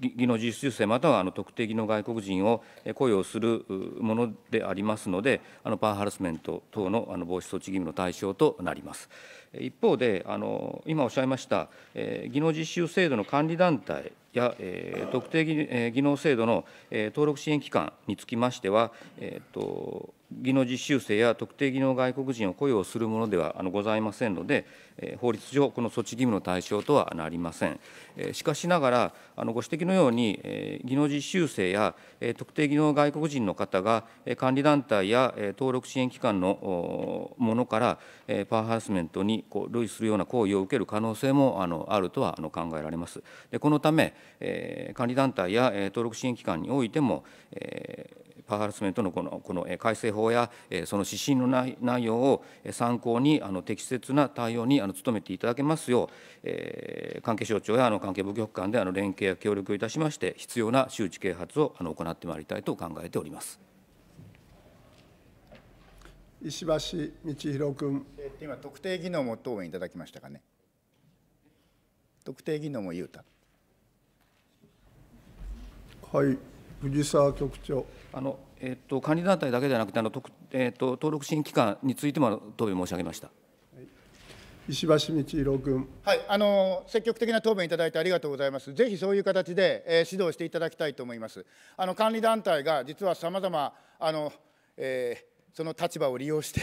技能実習生またはあの特定技能外国人を雇用するものでありますので、あのパワーハラスメント等のあの防止措置義務の対象となります。一方で、あの今おっしゃいました、えー、技能実習制度の管理団体や、え特定技,、能制度の、え登録支援機関につきましては、えっと技能実習生や特定技能外国人を雇用するものではございませんので、法律上、この措置義務の対象とはなりません。しかしながら、ご指摘のように、技能実習生や特定技能外国人の方が、管理団体や登録支援機関のものから、パワーハラスメントに類するような行為を受ける可能性もあるとは考えられます。このため、管理団体や登録支援機関においても、パワハラスメントのこのこの改正法やその指針の内内容を参考にあの適切な対応にあの努めていただけますよう、えー、関係省庁やあの関係部局間であの連携や協力をいたしまして必要な周知啓発をあの行ってまいりたいと考えております。石橋道弘君。今、特定技能も答弁いただきましたかね。特定技能も言うた。はい、藤沢局長。あのえっと、管理団体だけではなくてあの、えっと、と登答申機関についても答弁申し上げました。石橋道郎君、はい、あの積極的な答弁いただいてありがとうございます、ぜひそういう形で、えー、指導していただきたいと思います。あの管理団体が実はさまざまあの、えー、その立場を利用して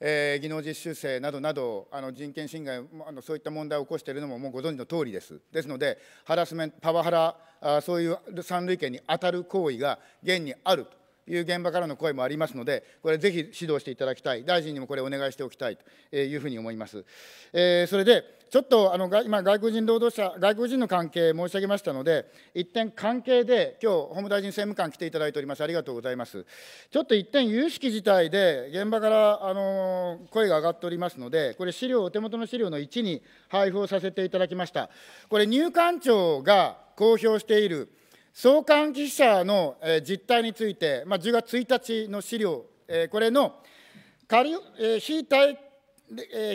えー、技能実習生などなどあの人権侵害あのそういった問題を起こしているのももうご存知の通りですですのでハラスメントパワハラあそういう三類型に当たる行為が現にあるという現場からの声もありますので、これ、ぜひ指導していただきたい、大臣にもこれ、お願いしておきたいというふうに思います。えー、それで、ちょっとあの今、外国人労働者、外国人の関係申し上げましたので、一点、関係で、今日法務大臣政務官来ていただいております、ありがとうございます。ちょっと一点、有識事態で、現場からあの声が上がっておりますので、これ、資料、お手元の資料の1に配布をさせていただきました。これ入管庁が公表している創刊記者の実態について、まあ、10月1日の資料、これの仮非対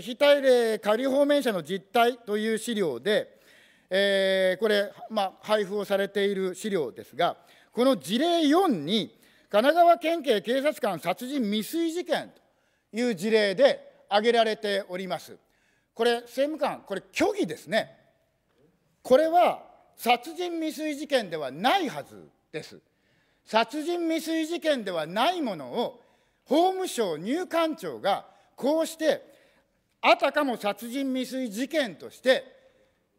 非対例仮放免者の実態という資料で、これ、まあ、配布をされている資料ですが、この事例4に、神奈川県警警察官殺人未遂事件という事例で挙げられております。これ、政務官、これ、虚偽ですね。これは殺人未遂事件ではないはずです。殺人未遂事件ではないものを法務省入管庁がこうしてあたかも殺人未遂事件として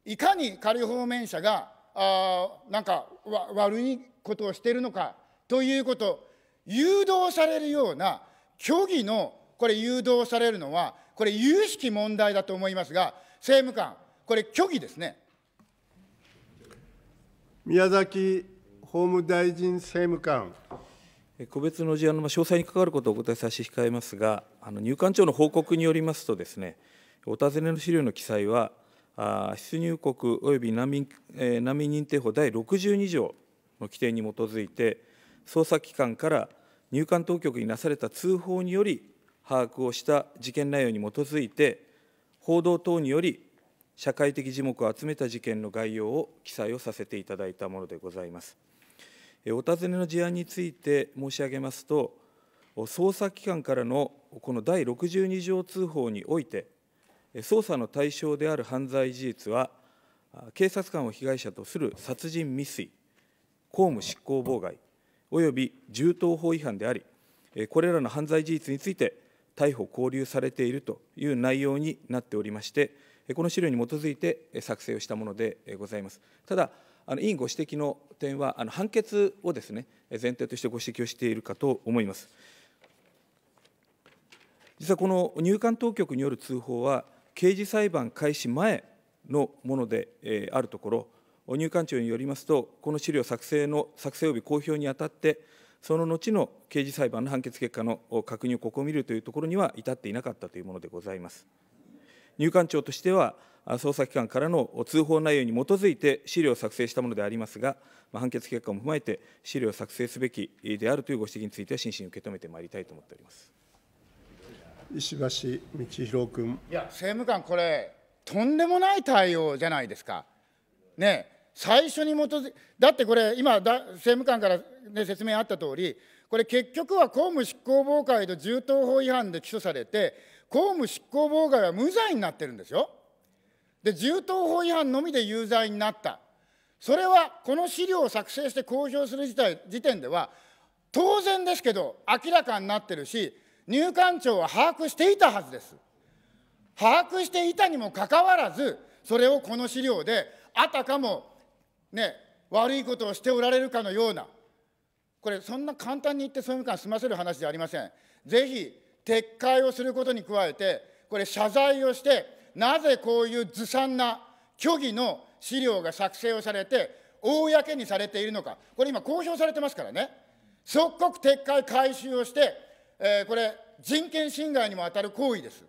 いかに仮放免者があなんか悪いことをしているのかということ誘導されるような虚偽のこれ誘導されるのはこれ有識問題だと思いますが政務官これ虚偽ですね宮崎法務大臣政務官。個別の事案の詳細に関わることをお答え差し控えますが、あの入管庁の報告によりますとですね、お尋ねの資料の記載は、あ出入国及び難民,、えー、難民認定法第62条の規定に基づいて、捜査機関から入管当局になされた通報により把握をした事件内容に基づいて、報道等により社会的耳目を集めた事件の概要を記載をさせていただいたものでございます。お尋ねの事案について申し上げますと、捜査機関からのこの第62条通報において、捜査の対象である犯罪事実は、警察官を被害者とする殺人未遂、公務執行妨害、および銃刀法違反であり、これらの犯罪事実について、逮捕・勾留されているという内容になっておりまして、この資料に基づいて作成をしたものでございます。ただあの委員ご指摘の点はあの判決をですね前提としてご指摘をしているかと思います。実はこの入管当局による通報は刑事裁判開始前のもので、えあるところ入管庁によりますとこの資料作成の作成及び公表にあたってその後の刑事裁判の判決結果の確認を試みるというところには至っていなかったというものでございます。入管庁としては、捜査機関からの通報内容に基づいて資料を作成したものでありますが、判決結果も踏まえて、資料を作成すべきであるというご指摘については、真摯に受け止めてまいりたいと思っております石橋道弘君。いや、政務官、これ、とんでもない対応じゃないですか。ね最初に基づだってこれ、今だ、政務官から、ね、説明あった通り、これ、結局は公務執行妨害と銃刀法違反で起訴されて、公務執行妨害は無罪になってるんですよ。で、銃刀法違反のみで有罪になった。それはこの資料を作成して公表する時点では、当然ですけど、明らかになってるし、入管庁は把握していたはずです。把握していたにもかかわらず、それをこの資料で、あたかも、ね、悪いことをしておられるかのような、これ、そんな簡単に言って、総務官済ませる話じゃありません。ぜひ撤回をすることに加えて、これ、謝罪をして、なぜこういうずさんな虚偽の資料が作成をされて、公にされているのか、これ、今、公表されてますからね、即刻撤回、回収をして、えー、これ、人権侵害にも当たる行為です。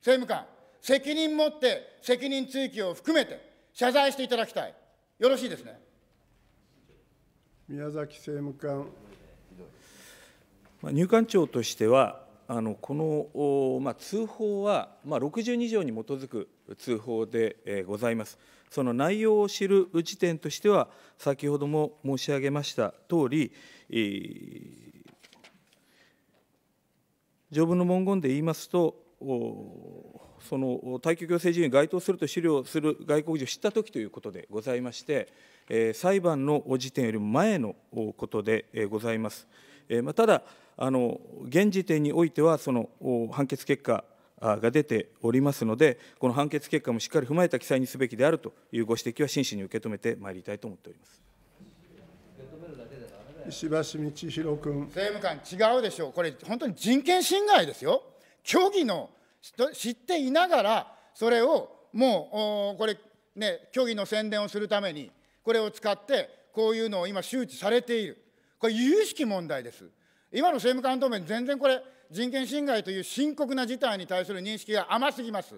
政務官、責任持って責任追及を含めて、謝罪していただきたい。よろしいですね。宮崎政務官。入管庁としては、あのこの、まあ、通報は、まあ、62条に基づく通報で、えー、ございます。その内容を知る時点としては、先ほども申し上げました通り、えー、条文の文言で言いますと、その退去強制事由に該当すると資料する外国人を知ったときということでございまして、えー、裁判の時点よりも前のことでございます。えまただあの現時点においてはその判決結果が出ておりますのでこの判決結果もしっかり踏まえた記載にすべきであるというご指摘は真摯に受け止めてまいりたいと思っております石橋道博君政務官、違うでしょう、これ、本当に人権侵害ですよ、虚偽の知っていながら、それをもう、これ、ね、虚偽の宣伝をするために、これを使って、こういうのを今、周知されている。これ、有識問題です。今の政務官答弁、全然これ、人権侵害という深刻な事態に対する認識が甘すぎます。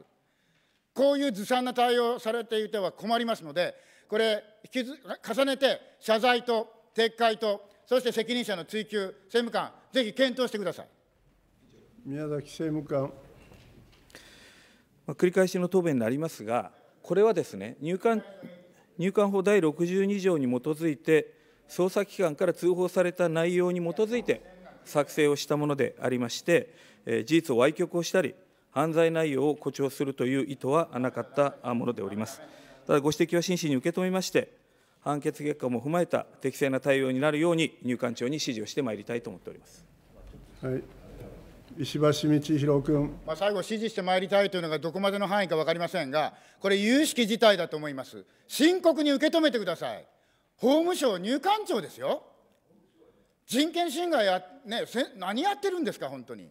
こういうずさんな対応をされていては困りますので、これ引きず、重ねて謝罪と撤回と、そして責任者の追及、政務官、ぜひ検討してください。宮崎政務官。まあ、繰り返しの答弁になりますが、これはですね、入管入管法第62条に基づいて、捜査機関から通報された内容に基づいて作成をしたものでありまして、事実を歪曲をしたり、犯罪内容を誇張するという意図はなかったものでおります。ただ、ご指摘は真摯に受け止めまして、判決結果も踏まえた適正な対応になるように、入管庁に指示をしてまいりたいと思っております。はい石橋道弘君、まあ、最後、指示してまいりたいというのがどこまでの範囲か分かりませんが、これ、有識事態だと思います、深刻に受け止めてください。法務省入管庁ですよ。人権侵害や、ね、何やってるんですか、本当に。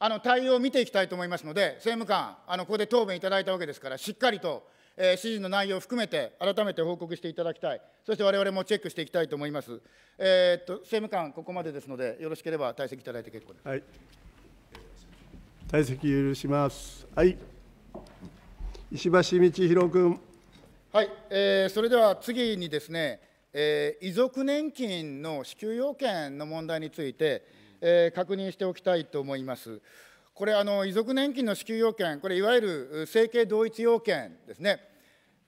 あの対応を見ていきたいと思いますので、政務官、あのここで答弁いただいたわけですから、しっかりと、えー、指示の内容を含めて、改めて報告していただきたい、そしてわれわれもチェックしていきたいと思います。えー、っと政務官、ここまでですので、よろしければ退席いただいて結構です。はい、退席許します。はい、石橋道弘君。はい、えー、それでは次にですね、えー、遺族年金の支給要件の問題について、えー、確認しておきたいと思います。これあの、遺族年金の支給要件、これ、いわゆる生計同一要件ですね、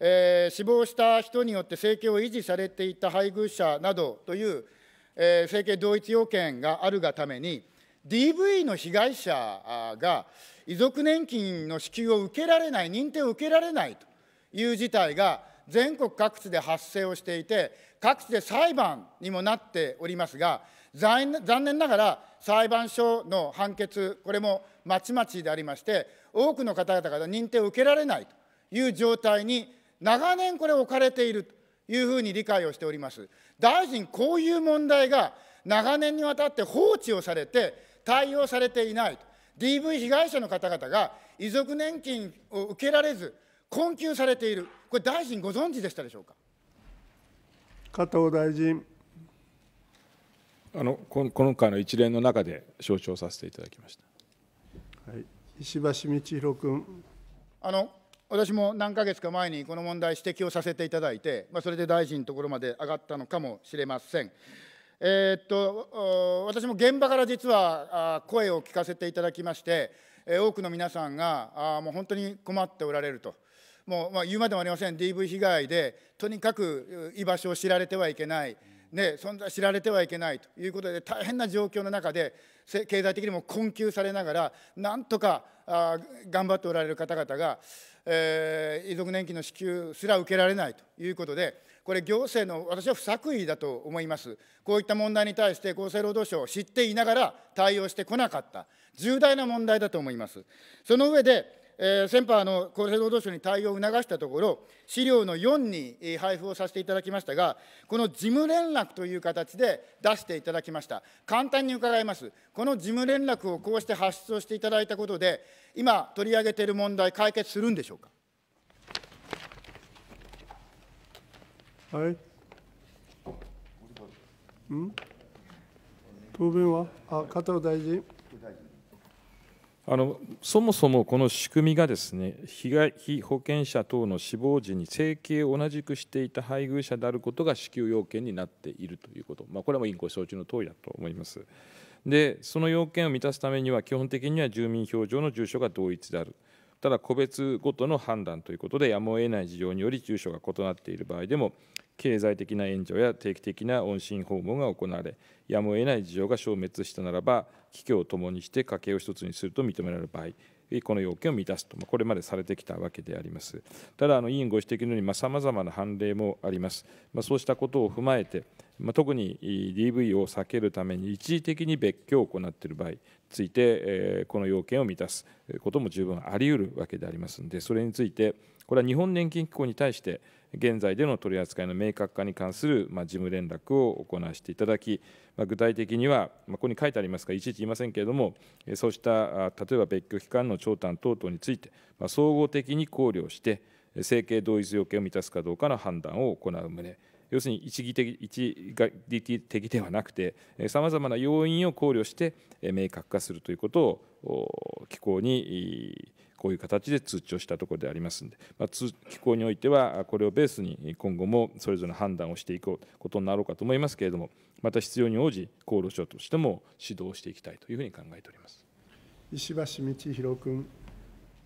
えー、死亡した人によって生計を維持されていた配偶者などという、えー、生計同一要件があるがために、DV の被害者が遺族年金の支給を受けられない、認定を受けられないと。いう事態が全国各地で発生をしていて各地で裁判にもなっておりますが残念ながら裁判所の判決これもまちまちでありまして多くの方々が認定を受けられないという状態に長年これ置かれているというふうに理解をしております大臣こういう問題が長年にわたって放置をされて対応されていない DV 被害者の方々が遺族年金を受けられず困窮されている、これ、大臣、ご存知でしたでしょうか加藤大臣。あの今回の一連の中で承知をさせていただきました、はい、石橋道弘君あの私も何ヶ月か前にこの問題、指摘をさせていただいて、まあ、それで大臣のところまで上がったのかもしれません。えー、っと私も現場から実は声を聞かせていただきまして、多くの皆さんがもう本当に困っておられると。もう、まあ、言うまでもありません DV 被害でとにかく居場所を知られてはいけない、ね、存在知られてはいけないということで大変な状況の中で経済的にも困窮されながらなんとかあ頑張っておられる方々が、えー、遺族年金の支給すら受けられないということでこれ行政の私は不作為だと思いますこういった問題に対して厚生労働省を知っていながら対応してこなかった重大な問題だと思いますその上でえー、先般の、厚生労働省に対応を促したところ、資料の4に配布をさせていただきましたが、この事務連絡という形で出していただきました。簡単に伺います。この事務連絡をこうして発出をしていただいたことで、今取り上げている問題、解決するんでしょうか。はい。うん答弁は、あ、加藤大臣。あのそもそもこの仕組みがですね被害被保険者等の死亡時に生計を同じくしていた配偶者であることが支給要件になっているということ、まあ、これも委員ご承知の通りだと思います。でその要件を満たすためには基本的には住民票上の住所が同一であるただ個別ごとの判断ということでやむを得ない事情により住所が異なっている場合でも経済的な援助や定期的な音信訪問が行われ、やむを得ない事情が消滅したならば、企業を共にして家計を一つにすると認められる場合、この要件を満たすと、これまでされてきたわけであります。ただ、委員ご指摘のように、さまざ、まな判例もあります。そうしたことを踏まえて、特に DV を避けるために一時的に別居を行っている場合について、この要件を満たすことも十分あり得るわけでありますので、それについて、これは日本年金機構に対して、現在での取り扱いの明確化に関する、ま事務連絡を行わせていただき、ま具体的には、まここに書いてありますが、いちいち言いませんけれども、そうした例えば別居期間の長短等々について、ま総合的に考慮して、整形同一要件を満たすかどうかの判断を行う旨、要するに一義的一義的ではなくて、さまざまな要因を考慮して明確化するということを機構にこういう形で通知をしたところでありますので、まあ、機構においては、これをベースに今後もそれぞれの判断をしていくことになろうかと思いますけれども、また必要に応じ、厚労省としても指導していきたいというふうに考えております石橋道弘君。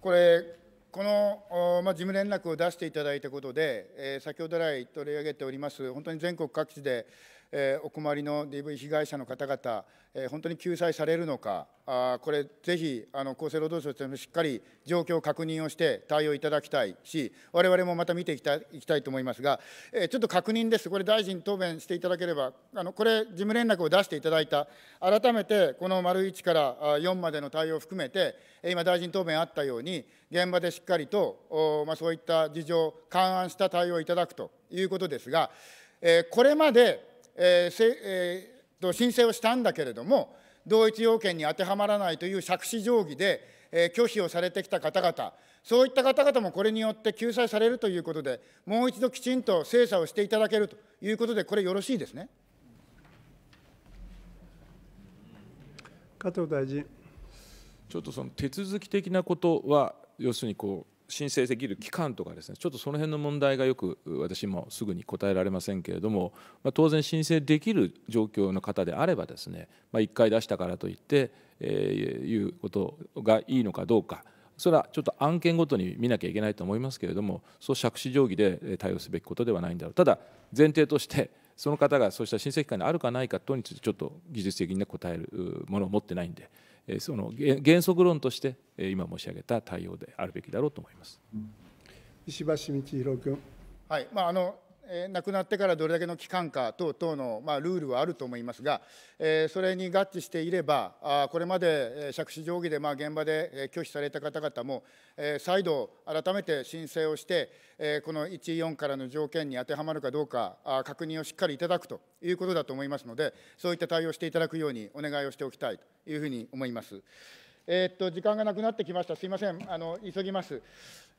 これこの、まあ、事務連絡を出していただいたことで、えー、先ほど来取り上げております、本当に全国各地で、えー、お困りの DV 被害者の方々、えー、本当に救済されるのか、あこれ、ぜひあの厚生労働省としてもしっかり状況を確認をして対応いただきたいし、われわれもまた見ていきたいいきたいと思いますが、えー、ちょっと確認です、これ、大臣、答弁していただければ、あのこれ、事務連絡を出していただいた、改めてこの丸1から4までの対応を含めて、今、大臣答弁あったように、現場でしっかりと、まあ、そういった事情勘案した対応をいただくということですが、えー、これまでえーえー、と申請をしたんだけれども、同一要件に当てはまらないという借子定規で、えー、拒否をされてきた方々、そういった方々もこれによって救済されるということで、もう一度きちんと精査をしていただけるということで、これ、よろしいですね。加藤大臣。ちょっとその手続き的なことは、要するにこう申請できる期間とかですねちょっとその辺の問題がよく私もすぐに答えられませんけれども、まあ、当然申請できる状況の方であればですね、まあ、1回出したからといって、えー、いうことがいいのかどうかそれはちょっと案件ごとに見なきゃいけないと思いますけれどもそう杓子定規で対応すべきことではないんだろうただ前提としてその方がそうした申請期間にあるかないか等についてちょっと技術的に答えるものを持ってないんで。その原則論として今申し上げた対応であるべきだろうと思います。石橋道弘君。はい、まああの亡くなってからどれだけの期間か等々の、まあ、ルールはあると思いますが、それに合致していれば、これまで借子定規で、まあ、現場で拒否された方々も、再度、改めて申請をして、この14からの条件に当てはまるかどうか、確認をしっかりいただくということだと思いますので、そういった対応をしていただくようにお願いをしておきたいというふうに思います。えー、っと時間がなくなってきました、すみません、あの急ぎます。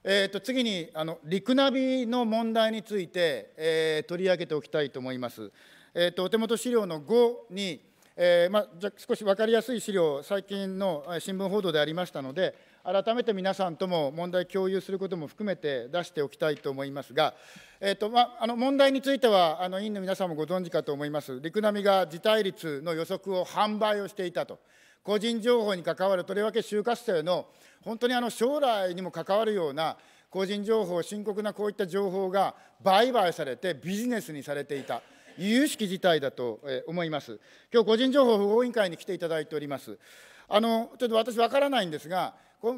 えー、と次にあの陸ナビの問題について、えー、取り上げておきたいと思います。えーと、お手元資料の5に、えーま、じゃ少し分かりやすい資料、最近の新聞報道でありましたので、改めて皆さんとも問題共有することも含めて出しておきたいと思いますが、えーとま、あの問題についてはあの委員の皆さんもご存知かと思います、陸ナビが辞退率の予測を販売をしていたと。個人情報に関わる、とりわけ就活生の本当にあの将来にも関わるような個人情報、深刻なこういった情報が売買されて、ビジネスにされていた。有識しき事態だと思います。今日個人情報保護委員会に来ていただいております。あのちょっと私、分からないんですが、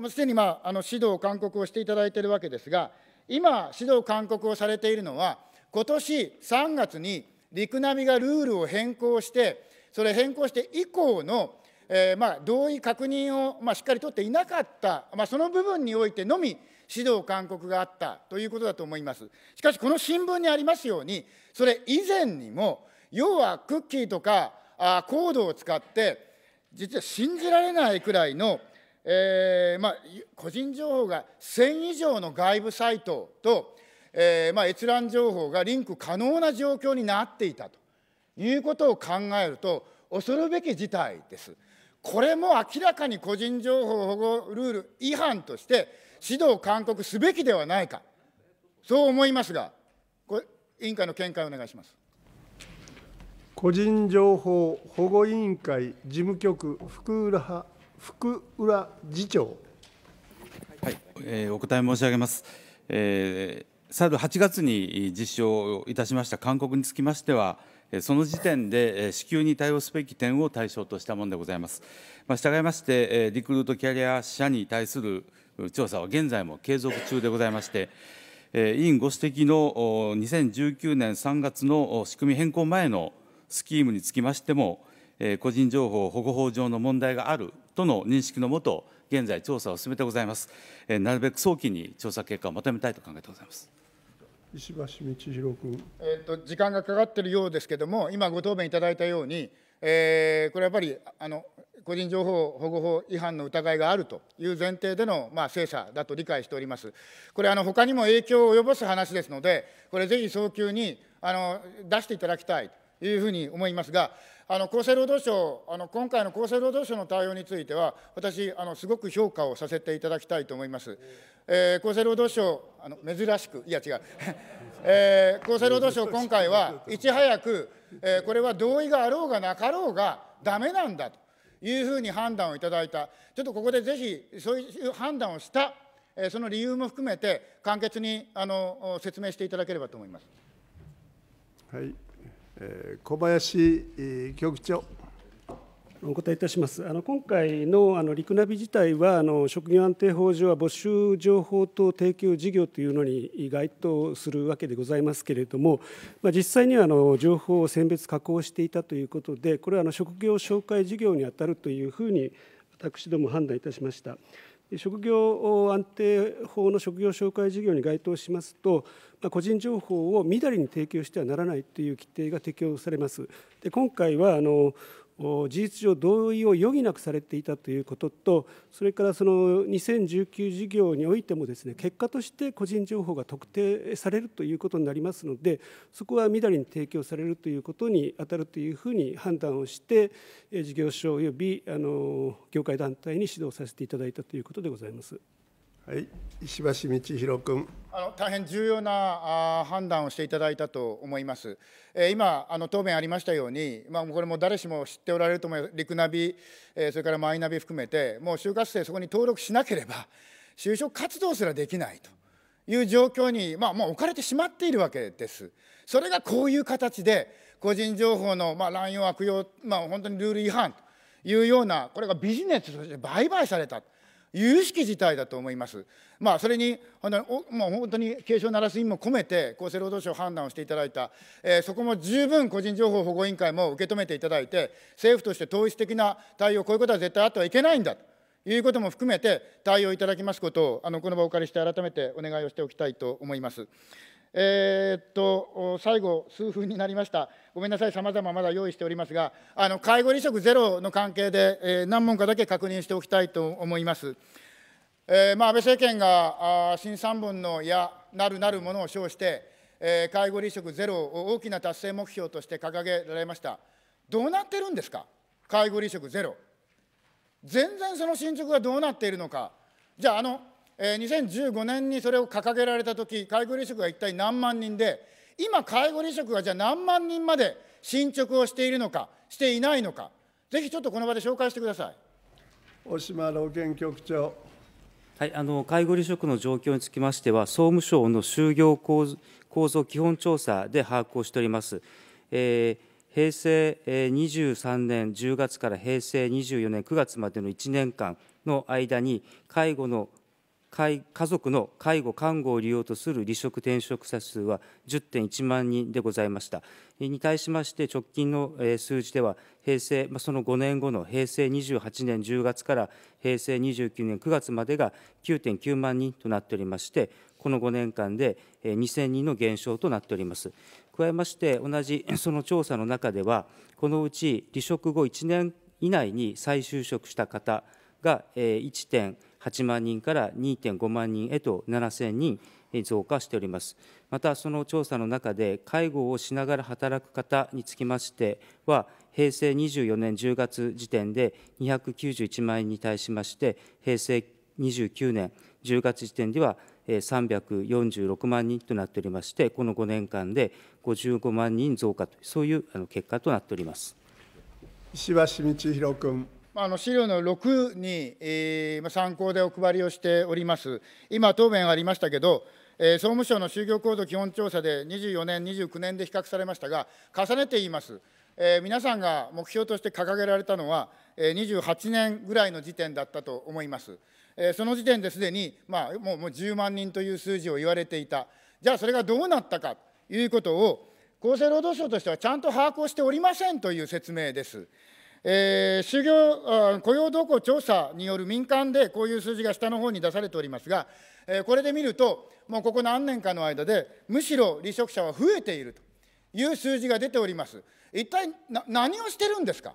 すでに、まあ、あの指導、勧告をしていただいているわけですが、今、指導、勧告をされているのは、今年3月にリクナビがルールを変更して、それ変更して以降のえー、まあ、同意確認を、まあ、しっかり取っていなかった、まあ、その部分においてのみ指導勧告があったということだと思います。しかしこの新聞にありますようにそれ以前にも要はクッキーとかあコードを使って実は信じられないくらいの、えー、まあ、個人情報が1000以上の外部サイトと、えー、まあ、閲覧情報がリンク可能な状況になっていたということを考えると恐るべき事態です。これも明らかに個人情報保護ルール違反として指導勧告すべきではないか、そう思いますが、これ委員会の見解をお願いします。個人情報保護委員会事務局福浦福浦次長。はい、えー、お答え申し上げます。えー、去る8月に実施をいたしました勧告につきましては、その時点で支給に対応すべき点を対象としたものでございます。したがいまして、リクルートキャリア社に対する調査は現在も継続中でございまして、委員ご指摘の2019年3月の仕組み変更前のスキームにつきましても、個人情報保護法上の問題があるとの認識のもと、現在、調査を進めてございます。なるべく早期に調査結果をまとめたいと考えてございます。石橋道弘君、えっと、と時間がかかっているようですけれども、今、ご答弁いただいたように、えー、これやっぱりあの個人情報保護法違反の疑いがあるという前提での、まあ、精査だと理解しております。これ、あの他にも影響を及ぼす話ですので、これ、ぜひ早急にあの出していただきたいというふうに思いますが、あの厚生労働省あの、今回の厚生労働省の対応については、私、あのすごく評価をさせていただきたいと思います。えー、厚生労働省あの、珍しく、いや違う、*laughs* えー、厚生労働省、今回はいち早く、えー、これは同意があろうがなかろうが、だめなんだというふうに判断をいただいた、ちょっとここでぜひ、そういう判断をした、えー、その理由も含めて、簡潔にあの説明していただければと思います。はい小林局長。お答えいたしますあの今回のあの陸ナビ自体はあの職業安定法上は募集情報等提供事業というのに該当するわけでございますけれども、まあ、実際にはあの情報を選別加工していたということでこれはあの職業紹介事業にあたるというふうに私ども判断いたしました。職業安定法の職業紹介事業に該当しますと、ま個人情報をみだりに提供してはならないという規定が適用されます。で今回はあの事実上同意を余儀なくされていたということとそれからその2019事業においてもですね結果として個人情報が特定されるということになりますのでそこはみだりに提供されるということに当たるというふうに判断をして事業所およびあの業界団体に指導させていただいたということでございます。はい、石橋道博君。あの大変重要なあ判断をしていただいたと思います。えー、今あの答弁ありましたように、まあこれも誰しも知っておられると思います。リクナビ、えー、それからマイナビ含めて、もう就活生そこに登録しなければ就職活動すらできないという状況にまあもう置かれてしまっているわけです。それがこういう形で個人情報のまあ乱用悪用、まあ本当にルール違反というようなこれがビジネスとして売買された。有識事態だと思います。まあ、それに本当に警鐘を鳴らす意味も込めて厚生労働省判断をしていただいた、えー、そこも十分個人情報保護委員会も受け止めていただいて政府として統一的な対応こういうことは絶対あってはいけないんだということも含めて対応いただきますことをあのこの場をお借りして改めてお願いをしておきたいと思います。えー、っと最後、数分になりました、ごめんなさい、さまざままだ用意しておりますが、あの介護離職ゼロの関係で、えー、何問かだけ確認しておきたいと思います。えーまあ、安倍政権が新3本の矢なるなるものを称して、えー、介護離職ゼロを大きな達成目標として掲げられました。どうなってるんですか、介護離職ゼロ。全然その進捗がどうなっているのか。じゃあ、あのえ2015年にそれを掲げられた時介護離職が一体何万人で今介護離職がじゃあ何万人まで進捗をしているのかしていないのかぜひちょっとこの場で紹介してください大島老健局長はい、あの介護離職の状況につきましては、総務省の就業構造基本調査で把握をしております。えー、平成23年10月から平成24年9月までの1年間の間に、介護の家族の介護・看護を利用とする離職・転職者数は10.1万人でございました。に対しまして、直近の数字では、平成、その5年後の平成28年10月から平成29年9月までが9.9万人となっておりまして、この5年間で2000人の減少となっております。加えまして、同じ *clears throat* その調査の中では、このうち離職後1年以内に再就職した方が1.1 8万人から2.5万人へと7000人増加しております。また、その調査の中で、介護をしながら働く方につきましては、平成24年10月時点で291万円に対しまして、平成29年10月時点では346万人となっておりまして、この5年間で55万人増加と、そういう結果となっております。石橋道宏君。あの資料の6に、えー、参考でお配りをしております。今、答弁ありましたけど、えー、総務省の就業行動基本調査で24年、29年で比較されましたが、重ねて言います。えー、皆さんが目標として掲げられたのは、えー、28年ぐらいの時点だったと思います。えー、その時点ですでに、まあ、もうもう10万人という数字を言われていた。じゃあ、それがどうなったかということを、厚生労働省としてはちゃんと把握をしておりませんという説明です。えー、就業雇用動向調査による民間でこういう数字が下の方に出されておりますが、えー、これで見ると、もうここ何年かの間で、むしろ離職者は増えているという数字が出ております。一体何をしてるんですか、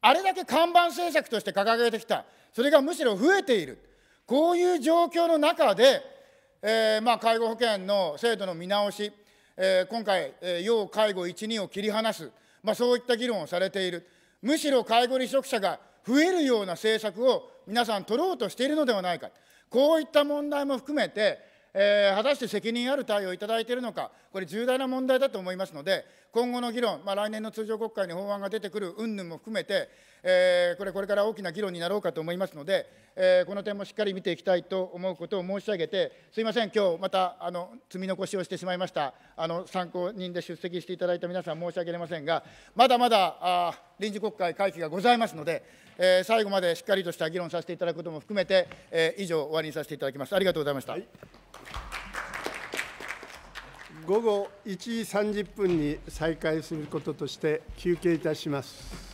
あれだけ看板政策として掲げてきた、それがむしろ増えている、こういう状況の中で、えーまあ、介護保険の制度の見直し、えー、今回、えー、要介護1、2を切り離す、まあ、そういった議論をされている。むしろ介護離職者が増えるような政策を皆さん取ろうとしているのではないか、こういった問題も含めて、えー、果たして責任ある対応をいただいているのか、これ、重大な問題だと思いますので、今後の議論、まあ、来年の通常国会に法案が出てくる云々も含めて、えー、これ、これから大きな議論になろうかと思いますので、えー、この点もしっかり見ていきたいと思うことを申し上げて、すみません、今日またあの積み残しをしてしまいました、あの参考人で出席していただいた皆さん、申し訳ありませんが、まだまだあ臨時国会会期がございますので、えー、最後までしっかりとした議論させていただくことも含めて、えー、以上、終わりにさせていただきます。ありがとうございました、はい午後1時30分に再開することとして休憩いたします。